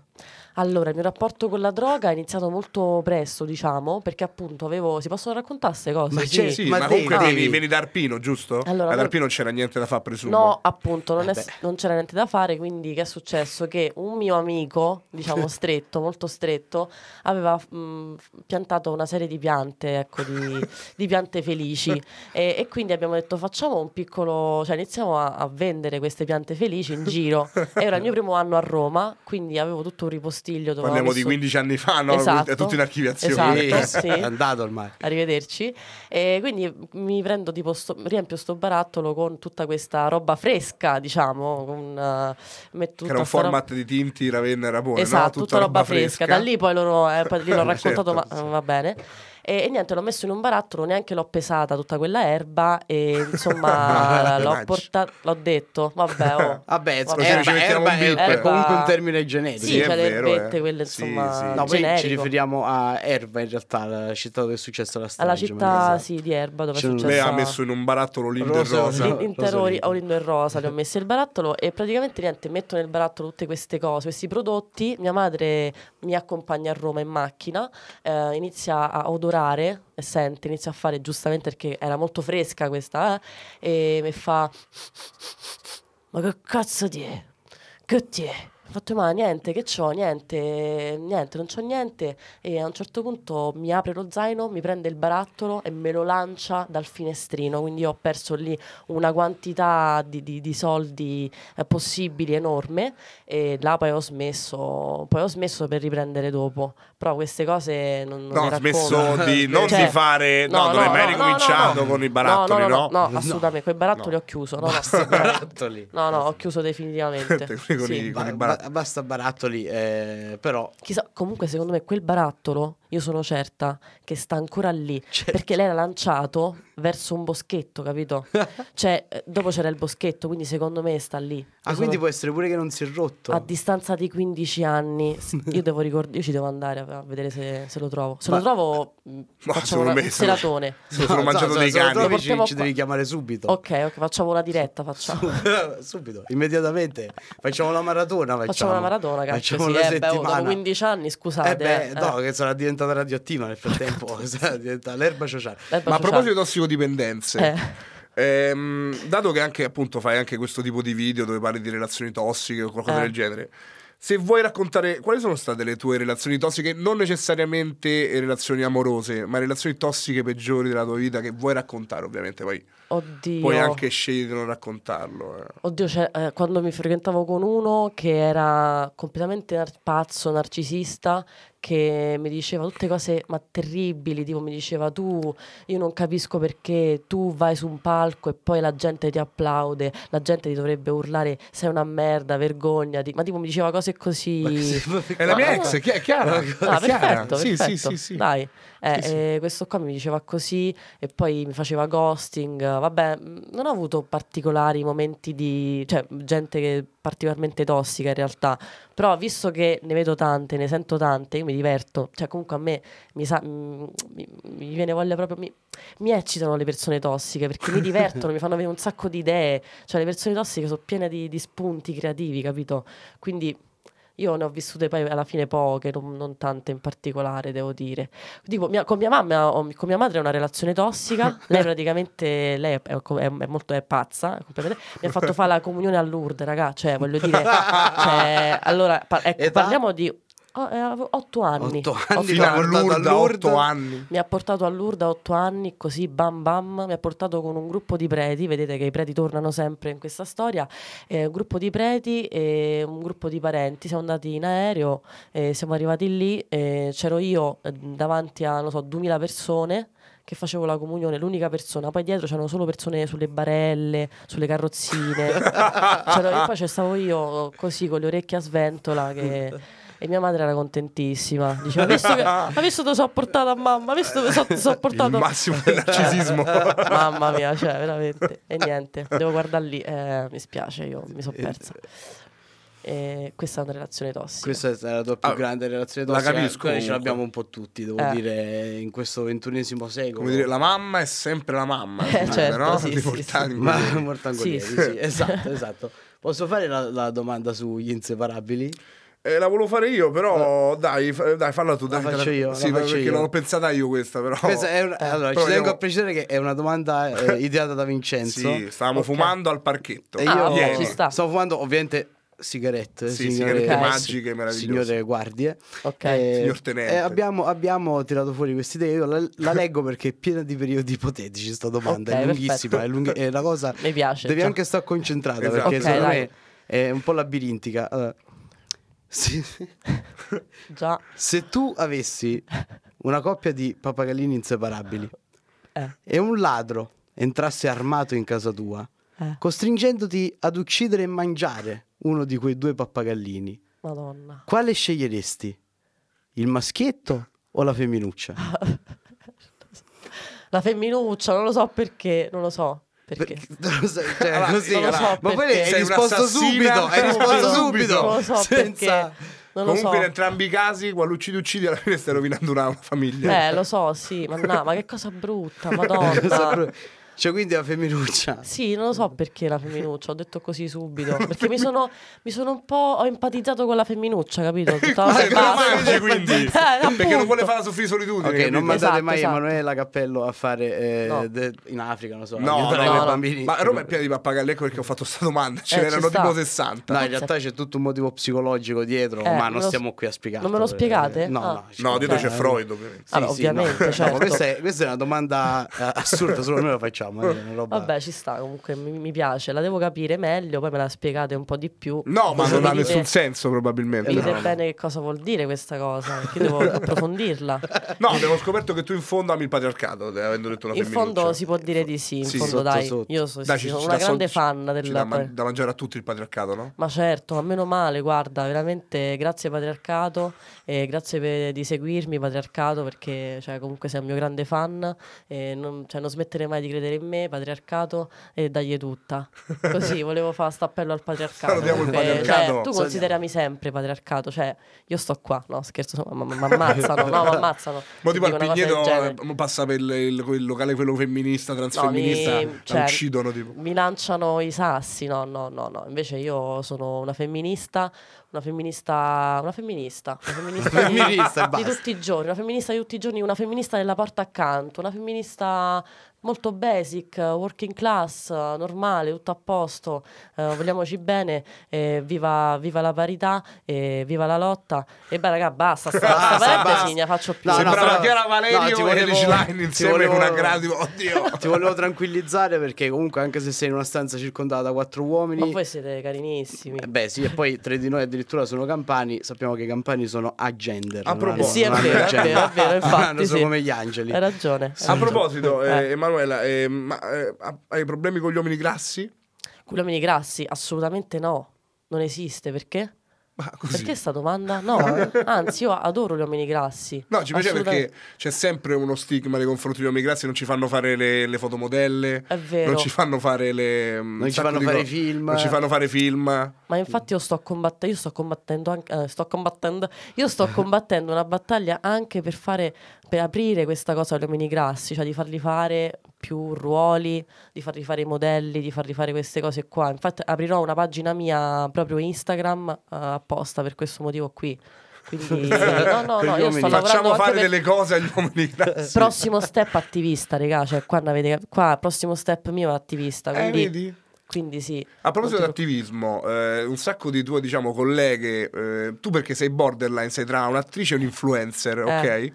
Allora, il mio rapporto con la droga è iniziato molto presto, diciamo, perché appunto avevo. Si possono raccontare queste cose? Ma sì, sì ma, ma comunque devi, veni da Arpino, giusto? Allora, Ad Arpino non c'era niente da fare, presumo. No, appunto, non, è, eh non c'era niente da fare, quindi che è successo? Che un mio amico, diciamo stretto, molto stretto, aveva mh, mhmm, piantato una serie di piante, ecco, di, di piante felici. e, e, quindi abbiamo detto facciamo un piccolo, cioè iniziamo a, a vendere queste piante felici in giro. Era il mio primo anno a Roma, quindi avevo tutto un riposto Rostiglio. Dove Parliamo di 15 anni fa, no? Esatto. È tutto in archiviazione. Esatto, sì. È andato ormai. Arrivederci. E quindi mi prendo tipo, sto, riempio sto barattolo con tutta questa roba fresca, diciamo. Con, uh, che era un format roba... di Tinti, Ravenna e Rapone, esatto, no? Tutta, tutta roba, roba fresca. fresca. Da lì poi loro, eh, poi lì l'ho raccontato, certo, ma sì. va bene. E, e niente, l'ho messo in un barattolo, neanche l'ho pesata tutta quella erba e insomma l'ho portata, l'ho detto, vabbè, oh. vabbè, vabbè erba, erba, erba, è comunque un termine genetico Sì, sì cioè vero, le eh. quelle insomma... Sì, sì. No, poi ci riferiamo a Erba in realtà, la città dove è successa la strage. Alla città, sì, di Erba dove C'è è cioè, successo... Lei ha messo in un barattolo Olindo e Rosa. Intero Olindo e Rosa, le ho messe il barattolo e praticamente niente, metto nel barattolo tutte queste cose, questi prodotti, mia madre mi accompagna a Roma in macchina, eh, inizia a odorare lavorare e sente, inizia a fare giustamente perché era molto fresca questa eh? e mi fa ma che cazzo ti è? Che ti è? fatto ma niente, che c'ho, niente, niente, non c'ho niente e a un certo punto mi apre lo zaino, mi prende il barattolo e me lo lancia dal finestrino, quindi ho perso lì una quantità di, di, di soldi eh, possibili enorme e là poi ho smesso, poi ho smesso per riprendere dopo, però queste cose non... non no, ho smesso di, cioè, non cioè, di fare, no, no, non no, hai mai ricominciato con i barattoli, no? No, assolutamente, quei barattoli ho chiuso, no, no, no, ho chiuso definitivamente. con, sì. i, con i barattoli basta barattoli, eh, però... Chissà, comunque secondo me quel barattolo, io sono certa che sta ancora lì, certo. perché l'ha lanciato verso un boschetto, capito? cioè, eh, dopo c'era il boschetto, quindi secondo me sta lì. Ah, io ah, quindi può essere pure che non si è rotto. A distanza di 15 anni, io, devo ricord- io ci devo andare a vedere se, se lo trovo. Se Ma... lo trovo, Ma facciamo una... un seratone. Se lo sono no, mangiato so, dei cani. Trovi, ci, ci devi chiamare subito. Ok, ok, facciamo una diretta, facciamo. subito, immediatamente. Facciamo la maratona, facciamo, facciamo una maratona, ragazzi. Facciamo sì, una eh, settimana. Beh, 15 anni, scusate. Eh beh, eh. che sarà diventata radioattiva nel frattempo, sarà diventata l'erba sociale. L'erba Ma a proposito di tossicodipendenze. Eh. Ehm, dato che anche appunto fai anche questo tipo di video dove parli di relazioni tossiche o qualcosa eh. del genere, se vuoi raccontare quali sono state le tue relazioni tossiche, non necessariamente relazioni amorose, ma relazioni tossiche peggiori della tua vita che vuoi raccontare, ovviamente. Poi Oddio. puoi anche scegliere di non raccontarlo. Eh. Oddio, cioè, eh, quando mi frequentavo con uno che era completamente nar- pazzo, narcisista, che mi diceva tutte cose ma terribili, tipo mi diceva tu, io non capisco perché tu vai su un palco e poi la gente ti applaude, la gente ti dovrebbe urlare sei una merda, vergognati, ma tipo mi diceva cose così... È la mia ex, è chiara. Ah, perfetto, perfetto. Sì, sì, sì, sì. Dai. Eh, sì, sì. Eh, questo qua mi diceva così e poi mi faceva ghosting. Vabbè, mm, non ho avuto particolari momenti di... cioè gente che particolarmente tossica in realtà, però visto che ne vedo tante, ne sento tante, io mi diverto, cioè comunque a me mi, sa, mm, mi, mi viene voglia proprio, mi, mi, eccitano le persone tossiche perché mi divertono, mi fanno avere un sacco di idee, cioè le persone tossiche sono piene di, di spunti creativi, capito? Quindi io ne ho vissute poi alla fine poche, non, non tante in particolare, devo dire. Dico, mia, con, mia mamma, con mia madre è una relazione tossica, lei praticamente lei è, è, è molto è pazza, eh, mi ha fatto fare la comunione a Lourdes, raga, cioè voglio dire, cioè, allora par- ecco, esatto. parliamo di Oh, eh, avevo otto anni. Otto anni otto anni. Lourda, otto anni. Mi ha portato a Lourda otto anni, così bam bam. Mi ha portato con un gruppo di preti. Vedete che i preti tornano sempre in questa storia. Eh, un gruppo di preti e un gruppo di parenti. Siamo andati in aereo, eh, siamo arrivati lì. c'ero io eh, davanti a, non so, 2000 persone che facevo la comunione, l'unica persona, poi dietro c'erano solo persone sulle barelle, sulle carrozzine, e poi c'è stavo io così con le orecchie a sventola che E mia madre era contentissima. Diceva, visto che, ha visto dove sono portata a mamma, ha visto dove sono so portato. Il massimo del narcisismo. mamma mia, cioè, veramente. E niente, devo guardare lì. Eh, mi spiace, io mi sono persa. E questa è una relazione tossica. Questa è la tua più ah, grande relazione tossica. La capisco. Noi ce l'abbiamo un po' tutti, devo eh. dire, in questo ventunesimo secolo. Come dire, la mamma è sempre la mamma, eh, certo, no? Sì, sì, sì. Ma, sì, sì. esatto, esatto. Posso fare la, la domanda sugli inseparabili? Eh, la volevo fare io, però eh. dai, dai, falla tu. Dai, faccio io. Sì, la faccio perché io. l'ho pensata io questa, però. Questa è un... Eh, allora, però ci tengo a precisare che è una domanda eh, eh, ideata da Vincenzo. Sì, stavamo okay. fumando al parchetto. E io ah, ci sta. stavo fumando, ovviamente, sigarette, sì, signore, sigarette magiche, eh, meravigliose. Signore guardie. Ok. Eh, Signor eh, tenente. Eh, abbiamo, abbiamo, tirato fuori questa idea, io la, la, leggo perché è piena di periodi ipotetici sta domanda, okay, è lunghissima, è, lunghi- è, una cosa... Mi piace. Devi cioè. anche stare concentrata esatto. perché okay, secondo dai. me è un po' labirintica. Allora, sì. Già. Se tu avessi una coppia di pappagallini inseparabili eh. e un ladro entrasse armato in casa tua, eh. costringendoti ad uccidere e mangiare uno di quei due pappagallini, Madonna. quale sceglieresti? Il maschietto o la femminuccia? la femminuccia, non lo so perché, non lo so. Perché? Perché? Cioè, allora, così, non lo so, ma poi hai risposto subito, hai risposto subito. Non lo so perché. Non Comunque, so. in entrambi i casi, quando uccidi, uccidi, alla fine stai rovinando una famiglia. Eh, lo so, sì, ma, no, ma che cosa brutta, madonna. Cioè, quindi la femminuccia. Sì, non lo so perché la femminuccia, ho detto così subito. Perché mi sono, mi sono un po'. ho empatizzato con la femminuccia, capito? Tutta la eh, quindi. Eh, perché non vuole fare la soffrire solitudine. Ok, capito? non mandate esatto, mai esatto. Emanuela Cappello a fare eh, no. de- in Africa, non so. No, no, no, no. bambini. Ma Roma è piena di pappagalli, ecco perché ho fatto questa domanda. Eh, Ce n'erano tipo 60. No, in realtà c'è tutto un motivo psicologico dietro, eh, ma non stiamo qui a spiegare. Non me lo spiegate? No, no, ah. dietro c'è Freud, ovviamente. Ovviamente, certo. Questa è una domanda eh, assurda, solo noi la facciamo facciamo. Roba... Vabbè, ci sta, comunque mi, mi, piace, la devo capire meglio, poi me la spiegate un po' di più. No, ma non ha dite... nessun senso probabilmente. Capite no. bene che cosa vuol dire questa cosa, perché devo approfondirla. No, abbiamo scoperto che tu in fondo ami il patriarcato, avendo detto una In femminuccia. fondo si può dire di sì, in sì, fondo sotto, dai. Sotto. Io so, dai, sì, ci, sono ci una grande so, fan del... Da, ma da mangiare a tutti il patriarcato, no? Ma certo, ma meno male, guarda, veramente grazie patriarcato, eh, grazie per, di seguirmi patriarcato perché cioè, comunque sei un mio grande fan e non, cioè, non smettere mai di credere credere in me, patriarcato e dagli tutta. Così volevo fare stappello al patriarcato. Salutiamo perché, il patriarcato. Cioè, tu considerami sempre patriarcato, cioè io sto qua, no scherzo, ma mi ammazzano, no, mi ammazzano. Ma tipo al Pigneto eh, passa per il, il, locale quello femminista, transfemminista, no, mi, cioè, uccidono tipo. Mi lanciano i sassi, no, no, no, no, invece io sono una femminista una femminista, una femminista, una femminista, femminista di, di, tutti i giorni, una femminista di tutti i giorni, una femminista nella porta accanto, una femminista molto basic, working class, normale, tutto a posto, eh, vogliamoci bene, eh, viva, viva, la parità, eh, viva la lotta. E beh raga, basta, basta, basta, basta. parentesi, ne faccio più. No, Sembrava no, Chiara Valerio no, volevo, Line insieme volevo, una grande... Oddio! Ti volevo tranquillizzare perché comunque anche se sei in una stanza circondata da quattro uomini... Ma voi siete carinissimi. Eh beh sì, e poi tre di noi addirittura sono campani, sappiamo che i campani sono a gender. A proposito... Sì, è vero, è vero, è vero, infatti. Sono sì. come gli angeli. Hai ragione. Hai a ragione. proposito, eh, eh Emanuele Manuela, eh, ma, eh, hai problemi con gli uomini grassi? Con gli uomini grassi? Assolutamente no, non esiste, perché? Ma Perché sta domanda? No, eh, anzi, io adoro gli uomini grassi. No, ci piace perché c'è sempre uno stigma nei confronti degli uomini grassi, non ci fanno fare le, le fotomodelle, non ci fanno fare le mm, non ci fanno fare co- film. Non ci fanno fare film. Ma infatti io sto combattendo, io sto combattendo anche eh, sto combattendo, io sto combattendo una battaglia anche per fare per aprire questa cosa agli uomini grassi, cioè di farli fare più ruoli, di farli fare i modelli, di farli fare queste cose qua. Infatti aprirò una pagina mia proprio Instagram uh, apposta per questo motivo qui. Quindi, no, no, no, io sto facciamo fare delle cose agli uomini grassi. Prossimo step attivista, regà, cioè qua, avete, qua prossimo step mio è attivista, eh, quindi... Eh, vedi? Quindi sì. A proposito di attivismo, eh, un sacco di tue diciamo, colleghe, eh, tu perché sei borderline, sei tra un'attrice e un influencer, eh. ok?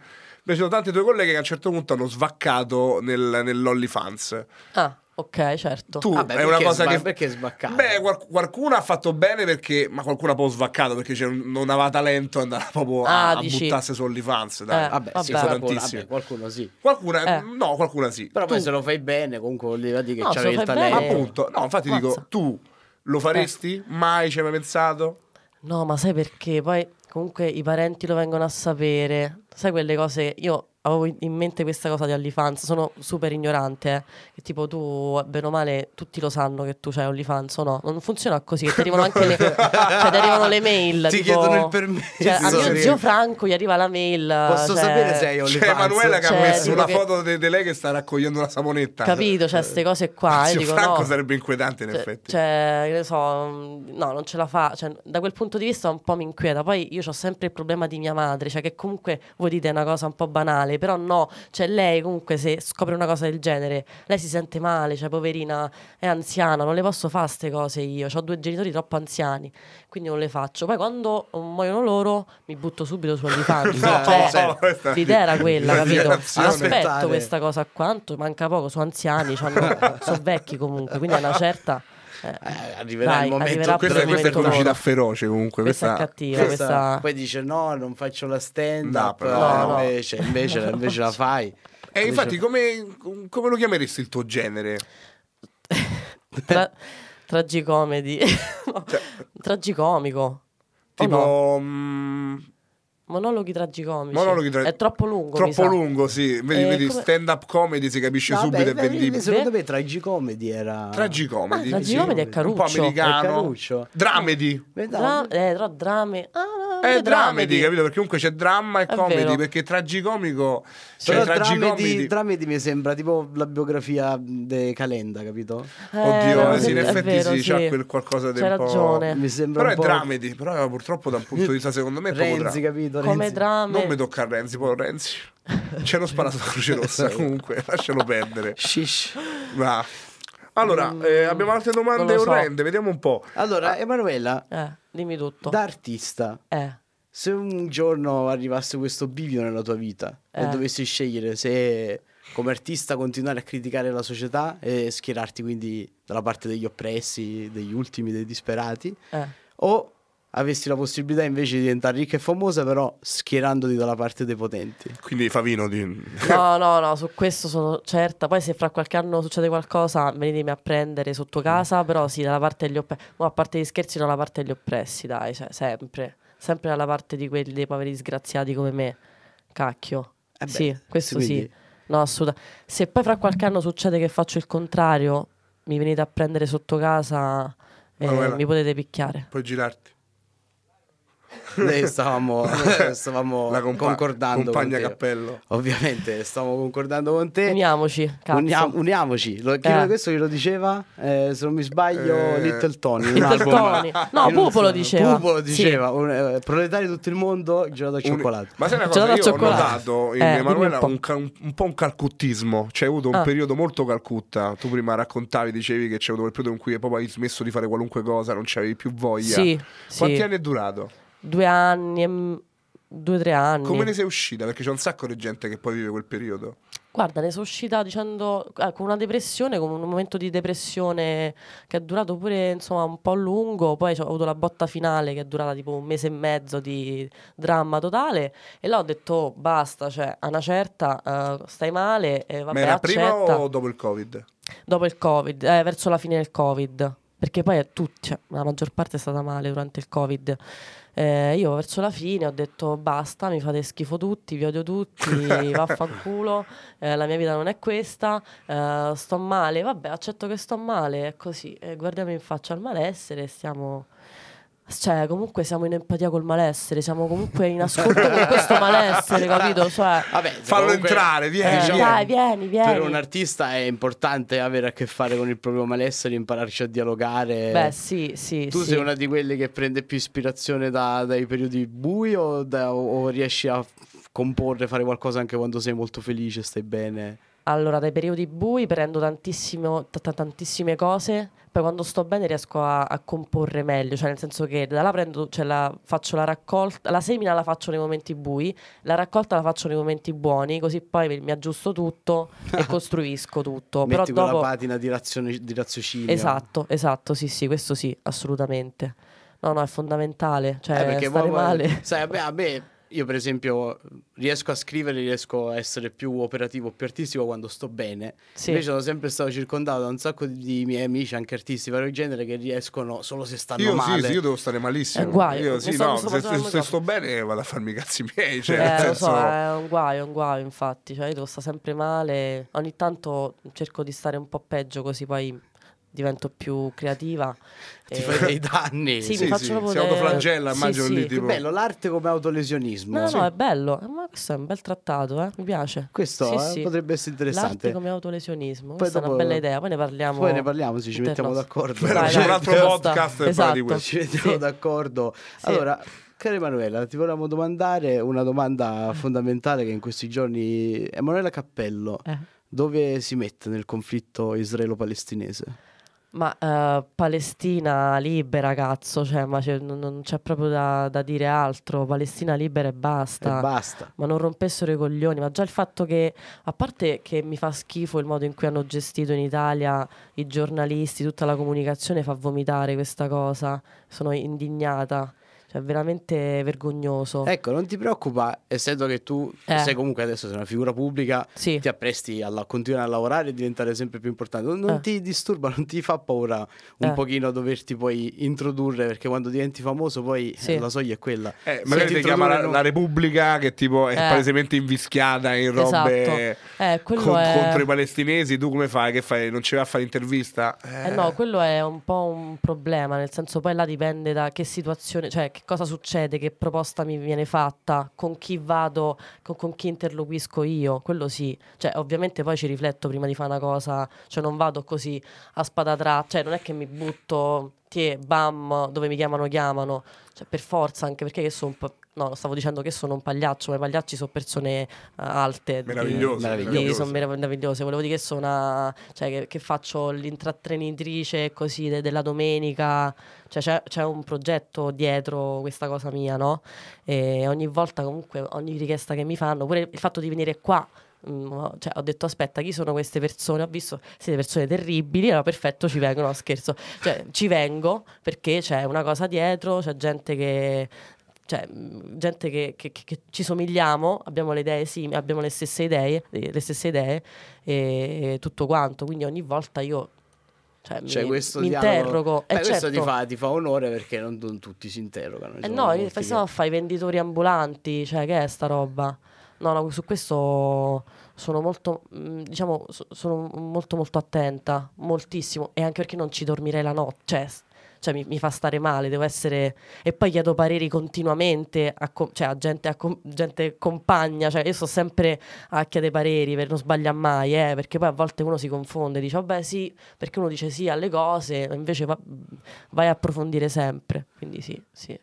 sono tante tue colleghi che a un certo punto hanno svaccato nel, nell'OnlyFans. Ah. Ok, certo. Tu Vabbè, ah, è una cosa che. Perché svaccato? Beh, qual qualcuno ha fatto bene perché. Ma qualcuno ha poi svaccato perché cioè, non aveva talento e andava proprio ah, a, dici... a buttarsi su OnlyFans. Eh, vabbè, sì, vabbè, qualcuno, qualcuno sì. Qualcuno... eh. no, qualcuno sì. Però tu... poi se lo fai bene, comunque vuol dire che no, c'avevi il talento. Bene. Appunto, no, infatti Mazza. dico, tu lo faresti? Eh. Mai ci hai mai pensato? No, ma sai perché? Poi comunque i parenti lo vengono a sapere sai quelle cose io avevo in mente questa cosa di OnlyFans, sono super ignorante, eh. che tipo tu, bene o male, tutti lo sanno che tu c'hai OnlyFans o no, non funziona così, che ti arrivano anche le, cioè, ti arrivano le mail. Ti tipo, chiedono il permesso. Cioè, a mio zio Franco gli arriva la mail. Posso cioè, sapere se hai cioè, OnlyFans? C'è Emanuela che cioè, ha messo una che... foto di lei che sta raccogliendo una saponetta. Capito, cioè queste cose qua. Zio dico, Franco no. sarebbe inquietante in cioè, effetti. Cioè, ne so, no, non ce la fa, cioè, da quel punto di vista un po' mi inquieta, poi io ho sempre il problema di mia madre, cioè che comunque voi dite una cosa un po' banale, però no, cioè lei comunque se scopre una cosa del genere, lei si sente male, cioè poverina, è anziana, non le posso fare queste cose io, ho due genitori troppo anziani, quindi non le faccio. Poi quando muoiono loro mi butto subito su OnlyFans, no, cioè, no, l'idea era quella, capito? Aspetto questa cosa quanto, manca poco, sono anziani, sono vecchi comunque, quindi è una certa... Eh, eh, arriverà vai, il momento arriverà questa, momento questa è pubblicità feroce comunque questa, questa è cattiva questa... Questa... poi dice no non faccio la stand up no, no, no, invece, invece, invece la fai e eh, invece... infatti come, come, lo chiameresti il tuo genere? Tra... tragicomedy cioè... tragicomico tipo oh, mh... Mm, Monologhi tragicomici. Monologhi tra... È troppo lungo. Troppo lungo, sì. Vedi, eh, vedi come... stand up comedy si capisce Vabbè, subito. Beh, vendibile. Secondo eh? me, tragicomedy era. Tragicomedy. Ah, tragicomedy sì. è caruccio. Un po' americano. È caruccio. Dramedy. Eh, dra- eh, però drame. Ah, è, è dramedy, dramedy, capito? Perché comunque c'è dramma e è comedy. Vero. Perché tragicomico. Cioè, però tragicomedy... Dramedy, dramedy mi sembra tipo la biografia di Calenda, capito? Eh, Oddio, eh, sì, in effetti vero, sì, c'ha quel qualcosa del po'. ragione. Mi sembra però è dramedy. Però purtroppo, da un punto di vista, secondo me, è proprio. capito? Renzi. Come drame. Non mi tocca a Renzi, poi Renzi. Ci hanno sparato la Croce Rossa comunque, lascialo perdere. Shish. Ma... Allora, mm, eh, abbiamo altre domande so. orrende, vediamo un po'. Allora, ah. Emanuela, eh, dimmi tutto. Da artista, eh. se un giorno arrivasse questo bivio nella tua vita e eh. dovessi scegliere se come artista continuare a criticare la società e schierarti quindi dalla parte degli oppressi, degli ultimi, dei disperati, eh. o avessi la possibilità invece di diventare ricca e famosa, però schierandoti dalla parte dei potenti. Quindi Favino di... No, no, no, su questo sono certa. Poi se fra qualche anno succede qualcosa, venitemi a prendere sotto casa, però sì, dalla parte degli oppressi. a parte gli scherzi, dalla parte degli oppressi, dai, cioè, sempre. Sempre dalla parte di quelli dei poveri disgraziati come me. Cacchio. Eh beh, sì, questo quindi... sì. No, assolutamente. Se poi fra qualche anno succede che faccio il contrario, mi venite a prendere sotto casa e eh, mi potete picchiare. Puoi girarti. Noi stavamo, stavamo la compa- concordando. Compagna cappello. Ovviamente, stavamo concordando con te. Uniamoci. Unia- uniamoci. Lo, chi eh. questo glielo diceva? Eh, se non mi sbaglio, eh. Little Tony. Little Tony. No, Pupo lo diceva. Pupo lo diceva. Sì. Un, eh, proletari di tutto il mondo, girato al cioccolato. Ma sai una cosa? Io cioccolato. ho notato in eh, Emanuela un, po'. Un, un, po' un calcuttismo. C'è avuto un ah. periodo molto Calcutta. Tu prima raccontavi, dicevi che c'è avuto quel periodo in cui proprio hai smesso di fare qualunque cosa, non c'avevi più voglia. Sì, Quanti sì. anni è durato? due anni due o tre anni. Come ne sei uscita? Perché c'è un sacco di gente che poi vive quel periodo. Guarda, ne sono uscita dicendo eh, con una depressione, con un momento di depressione che è durato pure insomma un po' lungo, poi ho avuto la botta finale che è durata tipo un mese e mezzo di dramma totale e là ho detto oh, basta, cioè a una certa uh, stai male eh, vabbè, Ma era accetta. prima o dopo il Covid? Dopo il Covid, eh, verso la fine del Covid, perché poi è tutti, cioè, la maggior parte è stata male durante il Covid. Eh, io verso la fine ho detto basta, mi fate schifo tutti, vi odio tutti, vaffanculo, eh, la mia vita non è questa, eh, sto male, vabbè accetto che sto male, è così, eh, guardiamo in faccia al malessere stiamo... Cioè, comunque siamo in empatia col malessere, siamo comunque in ascolto con questo malessere, capito? Cioè, Vabbè, fallo comunque, entrare, vieni, eh, diciamo, dai, vieni, vieni. Per un artista è importante avere a che fare con il proprio malessere, impararci a dialogare. Beh, sì, sì. Tu sì. sei una di quelle che prende più ispirazione da, dai periodi bui o, da, o riesci a comporre, fare qualcosa anche quando sei molto felice, stai bene? Allora, dai periodi bui prendo tantissime cose, poi quando sto bene riesco a, a comporre meglio, cioè nel senso che la prendo, cioè la, faccio la raccolta, la semina la faccio nei momenti bui, la raccolta la faccio nei momenti buoni, così poi mi aggiusto tutto e costruisco tutto. Metti Però dopo... la patina di, razione, di raziocinio. Esatto, esatto, sì sì, questo sì, assolutamente. No, no, è fondamentale, cioè eh, stare male. Sai, a me, a me io per esempio riesco a scrivere, riesco a essere più operativo, più artistico quando sto bene. Sì. Invece sono sempre stato circondato da un sacco di miei amici, anche artisti vario genere, che riescono solo se stanno io, male. Sì, sì, io devo stare malissimo. È un guaio. Io, sì, no, se, se, se, sto bene vado a farmi i cazzi miei. Cioè, eh, senso... so, è un guaio, un guaio infatti. Cioè, io devo stare sempre male. Ogni tanto cerco di stare un po' peggio così poi divento più creativa. Ti fai dei danni. Sì, sì, mi faccio sì. proprio. Si autoflagella, immagino sì, sì. lì. Tipo... Che bello, l'arte come autolesionismo. No, no, è bello. Ma questo è un bel trattato, eh? mi piace. Questo eh, potrebbe essere interessante. L'arte come autolesionismo. Poi questa dopo... è una bella idea. Poi ne parliamo. Poi ne parliamo, sì, esatto. ci mettiamo d'accordo. C'è dai, un altro podcast esatto. per Ci mettiamo d'accordo. Allora. Cara Emanuela, ti volevamo domandare una domanda fondamentale che in questi giorni... Emanuela Cappello, eh. dove si mette nel conflitto israelo-palestinese? Ma uh, Palestina libera, cazzo, cioè, ma c'è, non, non, c'è proprio da, da, dire altro. Palestina libera e basta. e basta. Ma non rompessero i coglioni. Ma già il fatto che, a parte che mi fa schifo il modo in cui hanno gestito in Italia i giornalisti, tutta la comunicazione fa vomitare questa cosa. Sono indignata. Cioè, veramente vergognoso. Ecco, non ti preoccupa, essendo che tu eh. sei comunque adesso sei una figura pubblica, sì. ti appresti a continuare a lavorare e diventare sempre più importante. Non, eh. ti disturba, non ti fa paura un eh. pochino doverti poi introdurre, perché quando diventi famoso poi eh, sì. la soglia è quella. Eh, magari ti chiama la, non... la, Repubblica che tipo è eh. palesemente invischiata in robe esatto. Eh, con, è... contro i palestinesi, tu come fai? Che fai? Non ci vai a fare intervista? no, quello è un po' un problema, nel senso poi là dipende da che situazione, cioè che cosa succede, che proposta mi viene fatta, con chi vado, con, con, chi interloquisco io, quello sì. Cioè, ovviamente poi ci rifletto prima di fare una cosa, cioè non vado così a spada spadatra, cioè non è che mi butto, tie, bam, dove mi chiamano chiamano, cioè per forza, anche perché che sono un po' No, stavo dicendo che sono un pagliaccio, ma i pagliacci sono persone uh, alte. Eh, meravigliose. Di, meravigliose. Sono meravigliose. Volevo dire che sono una, cioè, che, che, faccio l'intrattenitrice così de, della domenica. Cioè, c'è, c'è, un progetto dietro questa cosa mia, no? E ogni volta, comunque, ogni richiesta che mi fanno, pure il fatto di venire qua. Mm, cioè, ho detto aspetta chi sono queste persone ho visto siete persone terribili allora perfetto ci vengono scherzo cioè, ci vengo perché c'è una cosa dietro c'è gente che cioè, gente che, che, che, ci somigliamo, abbiamo le, idee sim- abbiamo le stesse idee, eh, le stesse idee e, e tutto quanto. Quindi ogni volta io cioè, cioè, mi, questo mi interrogo. Beh, eh, questo certo. ti, fa, ti, fa, onore perché non, non tutti si interrogano. Eh diciamo, no, fai, eh, che... no, fai venditori ambulanti, cioè che è sta roba? No, no, su questo sono molto, diciamo, sono molto molto attenta, moltissimo, e anche perché non ci dormirei la notte, cioè cioè mi, mi, fa stare male, devo essere... E poi chiedo pareri continuamente a, com- cioè, a gente, a com- gente compagna, cioè io sto sempre a chiedere pareri per non sbagliare mai, eh, perché poi a volte uno si confonde, dice vabbè sì, perché uno dice sì alle cose, invece va- vai a approfondire sempre, quindi sì, sì.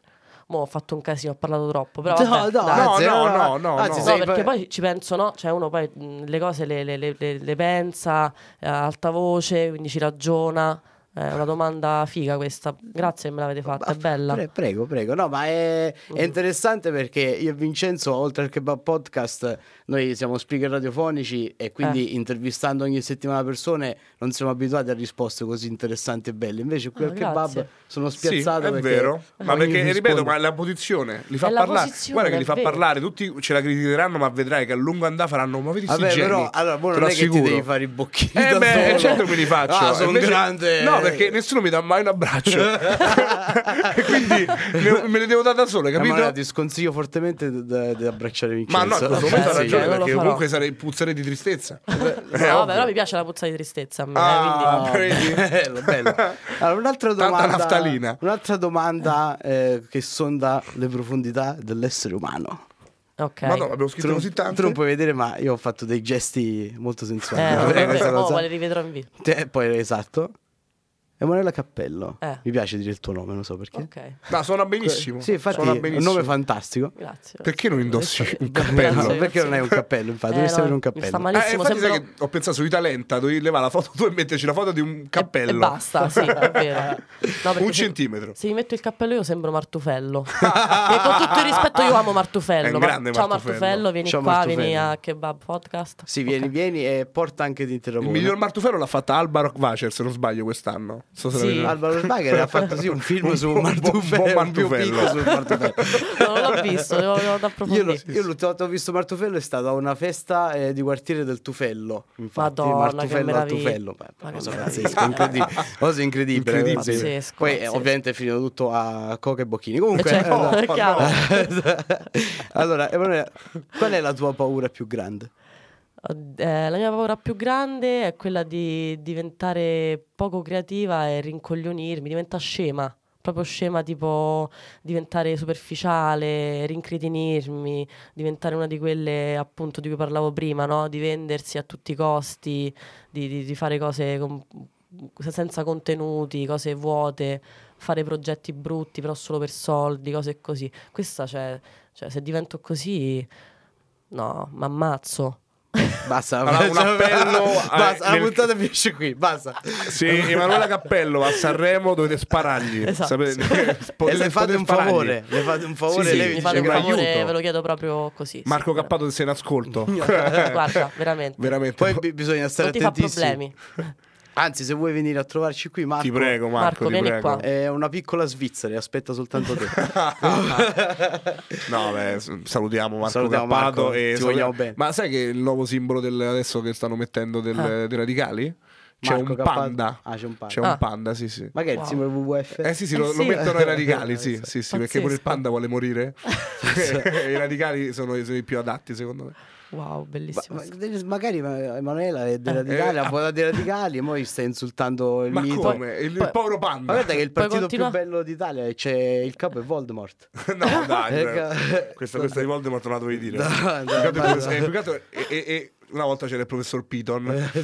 Mo ho fatto un casino, ho parlato troppo. Però no, vabbè, no, no, no, no, Anzi, no, no, perché poi ci penso, no? Cioè, uno poi mh, le cose le, le, le, le pensa a alta voce, quindi ci ragiona. Eh, è una domanda figa questa. Grazie che me l'avete fatta, è bella. Pre- prego, prego. No, ma è, è, mm. interessante perché io e Vincenzo, oltre al Kebab Podcast, noi siamo speaker radiofonici e quindi eh. intervistando ogni settimana persone non siamo abituati a risposte così interessanti e belle. Invece qui ah, al grazie. Kebab sono spiazzato. Sì, è vero, ma perché ripeto, ma la posizione li fa è parlare. Guarda che li fa vero. parlare, tutti ce la criticheranno, ma vedrai che a lungo andrà faranno ma vedi Vabbè, però allora, non è che ti devi fare i bocchini. Eh beh, certo che li faccio. Ah, sono grande. No, perché eh. nessuno mi dà mai un abbraccio. e quindi me, me le devo dare da sole, eh, capito? ma ti sconsiglio fortemente di abbracciare Vincenzo. Ma no, in questo momento ha ragione, perché comunque sarei puzzare di tristezza. No, eh, però mi piace la puzza di tristezza a me, ah, quindi... bello, bello. Allora, un'altra domanda, un'altra domanda eh, che sonda le profondità dell'essere umano. Ok. Ma no, abbiamo scritto tu, così tanto. Tu non puoi vedere, ma io ho fatto dei gesti molto sensuali. Eh, no, no, no, no, poi li rivedrò in video. Eh, poi esatto. Emanuela Cappello. Eh. Mi piace dire il tuo nome, non so perché. Ok. Ma suona benissimo. Sì, infatti suona benissimo. un nome fantastico. Grazie. Perché non indossi grazie. un cappello? Grazie. Perché non hai un cappello, infatti, eh, dovresti no, avere un cappello. Sta malissimo, eh, sembro... che ho pensato sui talenta, devi levare la foto tu e metterci la foto di un cappello. E, e basta, sì, davvero. No, un se, centimetro. Se mi metto il cappello io sembro Martufello. e con tutto il rispetto io amo Martufello. Ma... Martufello. Ciao Martufello, vieni Ciao, qua, Martufello. vieni a Kebab Podcast. Sì, okay. vieni, vieni e porta anche di interrompere. Il miglior Martufello l'ha fatta Alba Rockvacher, se non sbaglio, quest'anno. So se sì. Alvaro Sbager ha fatto sì un film su un martufello, un martufello. Su martufello. non l'ho visto, devo, devo approfondire. Io, io l'ultima volta visto Martufello è stata una festa eh, di quartiere del Tufello. Infatti, Madonna, Martufello al Tufello. cosa incredibile. Poi eh, ovviamente è finito tutto a Coca e Bocchini. Comunque, cioè, no, no. allora, Emanuele, qual è la tua paura più grande? Eh, la mia paura più grande è quella di diventare poco creativa e rincoglionirmi, diventa scema, proprio scema tipo diventare superficiale, rincretinirmi, diventare una di quelle appunto di cui parlavo prima, no? di vendersi a tutti i costi, di, di, di fare cose con, senza contenuti, cose vuote, fare progetti brutti però solo per soldi, cose così. Questa cioè, cioè se divento così, no, mi ammazzo. Basta, allora, un cioè, appello basta, nel... la puntata finisce qui, basta. Sì, Emanuela Cappello a Sanremo dovete sparargli. Esatto. Sapete, eh, e le fate un favore, le fate un favore, sì, lei sì, fate un favore, ve lo chiedo proprio così. Marco sì, Cappato se ne ascolto. Guarda, veramente. veramente. Poi bisogna stare non ti attentissimi. problemi. Anzi, se vuoi venire a trovarci qui, Marco, ti prego, Marco, Marco ti vieni prego. qua. È una piccola Svizzera, aspetta soltanto te. no, beh, salutiamo Marco salutiamo Cappato Marco, e ti vogliamo bene. Ma sai che il nuovo simbolo del, adesso che stanno mettendo del, ah. dei radicali? C'è un, panda. ah, c'è un panda. c'è un ah. panda. sì, sì. Ma che è il simbolo WWF? Eh sì, sì, eh, lo, sì. lo, mettono ai radicali, sì, sì, sì, perché pure il panda vuole morire. I radicali sono, sono i più adatti, secondo me. Wow, bellissimo. Ma, ma, magari Emanuela è dei radicali, ha eh, votato eh, dei radicali e poi sta insultando il ma mito. Come? Il, poi, il povero panda. guarda che il partito più bello d'Italia c'è il capo è Voldemort. no, dai. questa, ecco. questa di Voldemort non la dovevi dire. No, no, no, no. È, è, è, una volta c'era il professor Piton eh, è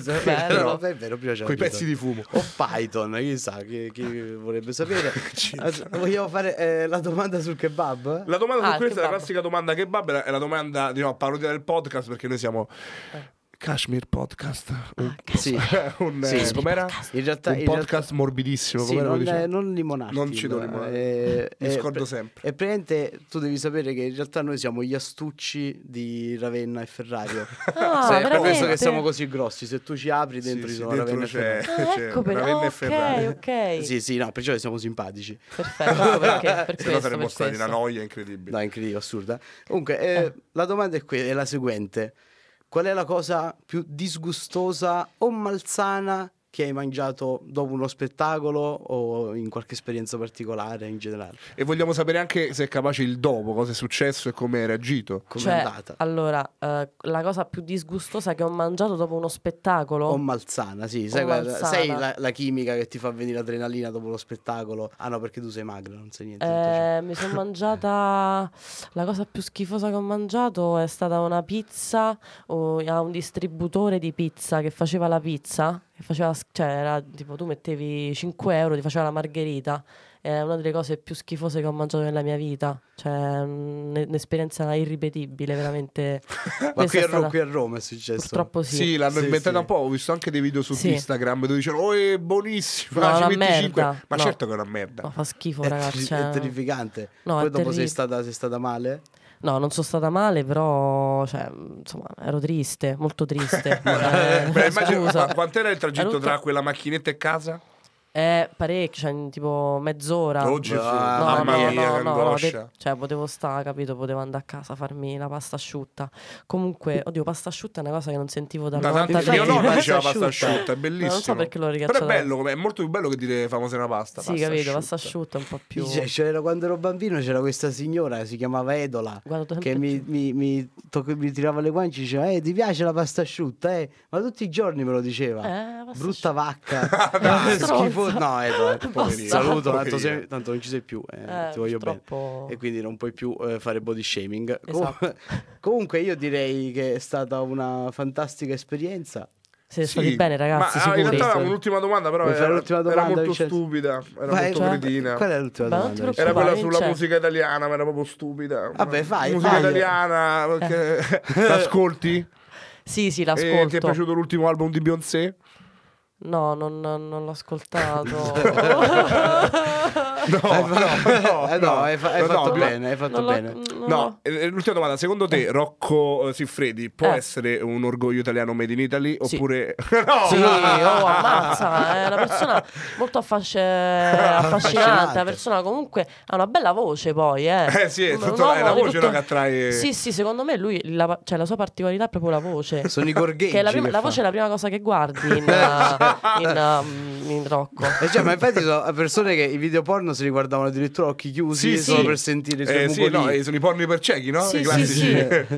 vero, con i pezzi di fumo o Python chissà chi, chi vorrebbe sapere vogliamo fare eh, la domanda sul kebab la domanda ah, su questa è la classica domanda kebab è la, è la domanda diciamo parodia del podcast perché noi siamo eh Kashmir Podcast. Ah, sì. un, sì, In realtà, un in podcast realtà... morbidissimo. Sì, non, eh, non limonati. Non ci do limonati. Eh, Mi eh, scordo sempre. E praticamente tu devi sapere che in realtà noi siamo gli astucci di Ravenna e Ferrario. Ah, per questo che siamo così grossi. Se tu ci apri dentro sì, ci sono Ravenna e Ferrario. Ah, ecco per... Ravenna oh, e Ferrario. ok. Sì, sì, no, perciò siamo simpatici. Perfetto. perché, per Se questo, no saremmo stati una noia incredibile. No, incredibile, assurda. Comunque, eh, eh. la domanda è, que- è la seguente. Qual è la cosa più disgustosa o malsana che hai mangiato dopo uno spettacolo o in qualche esperienza particolare in generale. E vogliamo sapere anche se è capace il dopo, cosa è successo e come hai reagito. Come cioè, è andata? Allora, eh, la cosa più disgustosa che ho mangiato dopo uno spettacolo. O malzana, sì. Sai, malzana. sai la, la, chimica che ti fa venire adrenalina dopo lo spettacolo? Ah no, perché tu sei magra, non sai niente. Eh, mi sono mangiata. La cosa più schifosa che ho mangiato è stata una pizza o, a un distributore di pizza che faceva la pizza e faceva, cioè era tipo tu mettevi 5 euro, ti faceva la margherita, è una delle cose più schifose che ho mangiato nella mia vita, cioè mm, un'esperienza irripetibile veramente. Ma qui a, stata... qui a, Roma è successo? Purtroppo sì. Sì, l'hanno sì, inventata sì. un po', ho visto anche dei video su sì. Instagram dove dicevano "Oh, è buonissima, no, ci metti Ma no. certo che è una merda. Ma fa schifo, ragazzi. È, cioè... è terrificante. No, Poi è dopo terri... sei, stata, sei stata male? No, non sono stata male, però cioè, insomma, ero triste, molto triste. eh, Beh, immagino, ma quant'era il tragitto tra quella macchinetta e casa? Eh, parecchio, cioè, tipo mezz'ora. Oggi ah, no, no, no, no, no de- cioè, potevo stare, capito? Potevo andare a casa a farmi la pasta asciutta. Comunque, oddio, pasta asciutta è una cosa che non sentivo da, da tanto tempo. Mio nonno la pasta asciutta, è bellissimo. non so perché l'ho ricacciata. Però è bello, è molto più bello che dire famosa una pasta. Sì, pasta capito, asciutta. pasta asciutta un po' più. Cioè, c'era, quando ero bambino c'era questa signora, si chiamava Edola, che mi, mi, mi, to- mi, tirava le guance e diceva, eh, ti piace la pasta asciutta? Eh? Ma tutti i giorni me lo diceva. Eh, Brutta asciutta. vacca. Eh, Dai, schifo tipo, no, Edward, eh, poverino. Saluto, tanto, sei, tanto, non ci sei più, eh, eh, ti voglio purtroppo... bene. E quindi non puoi più eh, fare body shaming. Esatto. Comunque io direi che è stata una fantastica esperienza. Siete sì. stati bene, ragazzi. Ma, ah, in realtà un'ultima domanda, però era, domanda, era, molto Vincenzo. stupida. Era vai, molto cioè, Qual è l'ultima domanda? Era quella sulla Vincenzo. Cioè. musica italiana, ma era proprio stupida. Vabbè, vai. Musica vai, italiana, eh. l'ascolti? Sì, sì, l'ascolto. E ti è piaciuto l'ultimo album di Beyoncé? No, non, non l'ho ascoltato. no, no, eh, no, eh, no, no, hai, fa hai fatto bene, hai fatto bene. No, eh, l'ultima domanda, secondo te Rocco Siffredi può eh. essere un orgoglio italiano made in Italy sì. oppure no? Sì, oh, ammazza, è una persona molto affasc... affascinante, una persona comunque ha una bella voce poi, eh. Eh sì, è, tutto, è la voce tutto... che attrae. Sì, sì, secondo me lui la, cioè, la sua particolarità è proprio la voce. Sono i gorgheggi. la, prima, la voce è la prima cosa che guardi in in, um, mm, in Rocco. Eh, cioè, ma infatti sono persone che i video porno si riguardavano addirittura occhi chiusi sì, solo sì. per sentire i suoi eh, sì, no, eh, sono i porni per ciechi, no? Sì,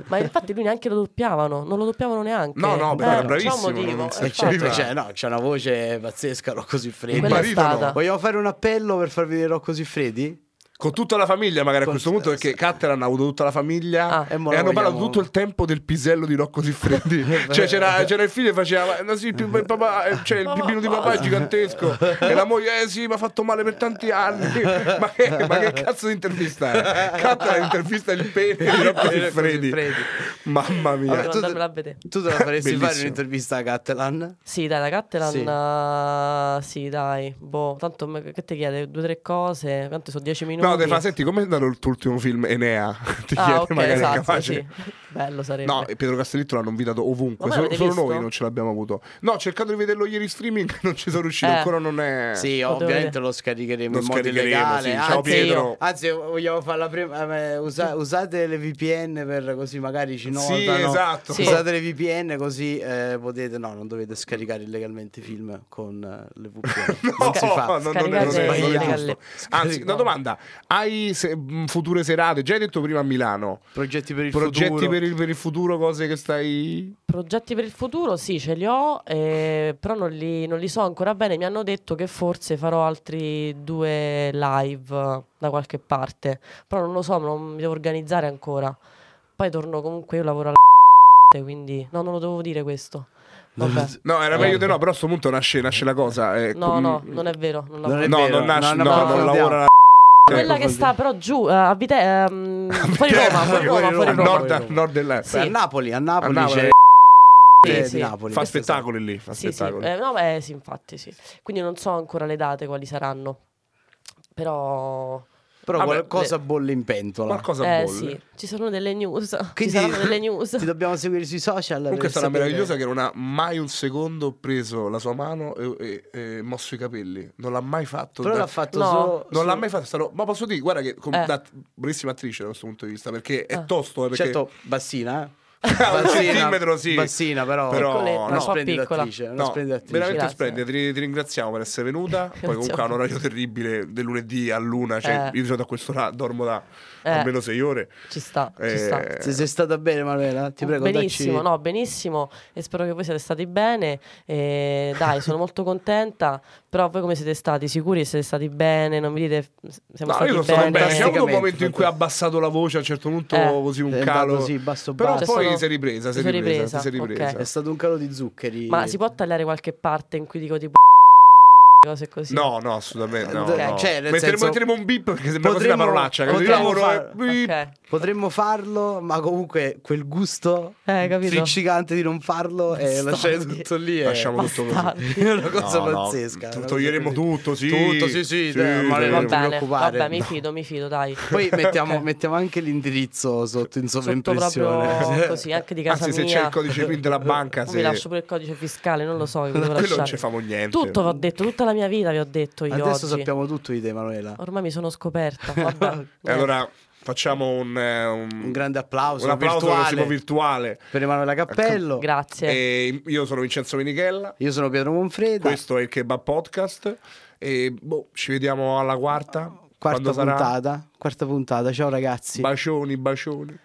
ma infatti lui neanche lo doppiavano, non lo doppiavano neanche. No, no, perché eh, era bravissimo. Motivo, c'è, eh, cioè, no, c'è una voce pazzesca, Rocco Siffredi. Vogliamo fare un appello per far vedere Rocco Siffredi? con tutta la famiglia magari a questo punto perché Cattelan ha avuto tutta la famiglia ah, e, e hanno parlato tutto il tempo del pisello di Rocco Siffredi cioè c'era, il figlio che faceva no, sì, il, papà, cioè, il bambino di papà è gigantesco e la moglie eh sì mi ha fatto male per tanti anni ma che, ma che cazzo di intervista è Cattelan intervista il pene di Rocco Siffredi mamma mia allora, tu, tu te la faresti Bellissimo. fare un'intervista a Cattelan? sì dai la Cattelan sì. Uh, sì dai boh tanto che ti chiede due o tre cose tanto sono dieci minuti No, ti fa, senti, com'è andato il tuo ultimo film Enea? Ti ah, chiede okay, magari esatto, capace. Sì. Bello sarebbe. No, e Pietro Castellitto l'hanno invitato ovunque, solo, solo noi non ce l'abbiamo avuto. No, ho cercato di vederlo ieri in streaming, non ci sono riuscito, eh. ancora non è... Sì, ovviamente lo scaricheremo lo in modo illegale. Sì. Ciao anzi, Pietro. Anzi, vogliamo fare la prima... Eh, usa, usate le VPN per così magari ci notano. Sì, esatto. Sì. Usate le VPN così eh, potete... No, non dovete scaricare illegalmente i film con eh, le VPN. no, non si fa. No, non, non, è, non è giusto. Anzi, una domanda. Hai se, future serate? Già hai detto prima a Milano. Progetti per il Progetti futuro. Per per il, per il, futuro, cose che stai... Progetti per il futuro, sì, ce li ho, eh, però non li, non li, so ancora bene. Mi hanno detto che forse farò altri due live da qualche parte, però non lo so, non mi devo organizzare ancora. Poi torno comunque, io lavoro alla quindi... No, non lo dovevo dire questo. Vabbè. No, era meglio eh. di no, però a questo punto nasce, nasce la cosa. Eh, no, no, non è vero. Non, non è vero. no, non nasce, no, no, non lavora cioè, Quella che sta però giù eh, a Vite- ehm, fuori Roma, fuori Roma, fuori Roma. nord, a nord della... Sì. A Napoli, a Napoli, A Napoli. c'è Sì, sì. Fa spettacoli lì, fa Sì, sì. spettacoli. Eh, no, beh, sì, infatti, sì. Quindi non so ancora le date quali saranno. Però però Vabbè, qualcosa le... bolle in pentola. Qualcosa eh, Sì. Ci sono delle news. Quindi, ci delle news. Ti dobbiamo seguire sui social. Comunque è stata meravigliosa che non ha mai un secondo preso la sua mano e, e, e mosso i capelli. Non l'ha mai fatto. Però da... l'ha fatto no. solo. Non solo... l'ha mai fatto. Stato... Ma posso dire, guarda che com... eh. da... bravissima attrice da questo punto di vista, perché è ah. tosto. Eh, perché... Certo, bassina. Eh un centimetro sì bassina però, però no, una splendida attrice, una no, splendida attrice veramente splendida ti, ti, ringraziamo per essere venuta poi comunque ha un orario terribile del lunedì all'una cioè eh. io sono da questo là dormo da eh. almeno sei ore ci sta, eh. ci sta. Se sei stata bene Manuela ti prego benissimo dacci... no benissimo e spero che voi siate stati bene e, dai sono molto contenta però voi come siete stati sicuri siete stati bene non mi dite siamo no, stati io sono bene, bene. c'è un momento in cui ha abbassato la voce a un certo punto eh. così un calo così, basso, basso. però cioè, poi ti sei ripresa, sei ripresa, ripresa, sei ripresa. Okay. È stato un calo di zuccheri. Ma si può tagliare qualche parte in cui dico tipo cose così. No, no, assolutamente. No, eh, okay. Cioè, no. Cioè, metteremo, senso, metteremo, un bip perché sembra potremmo, una parolaccia. Potremmo, far, okay. potremmo, farlo, ma comunque quel gusto eh, friccicante di non farlo Bastardi. e lasciare tutto lì. E... Lasciamo tutto così. È una cosa no, pazzesca. No. Toglieremo tutto, sì. Tutto, sì, sì. sì dai, ma non preoccupare. Vabbè, mi fido, mi fido, dai. Poi mettiamo, okay. mettiamo anche l'indirizzo sotto in sovraimpressione. Sotto così, anche di casa Anzi, mia. se c'è il codice PIN della banca. Se... Mi lascio pure il codice fiscale, non lo so. Qui non ci famo niente. Tutto, ho detto, tutta la la mia vita, vi ho detto io. Adesso oggi. sappiamo tutto di te, Manuela. Ormai mi sono scoperta. Vabbè, e allora facciamo un, eh, un, un, grande applauso, un applauso virtuale, virtuale per Emanuela ecco, Cappello. Grazie. E io sono Vincenzo Minichella. Io sono Pietro Monfreda. Questo è il Kebab Podcast. E boh, ci vediamo alla quarta. Quarta puntata. Sarà. Quarta puntata. Ciao ragazzi. Bacioni, bacioni.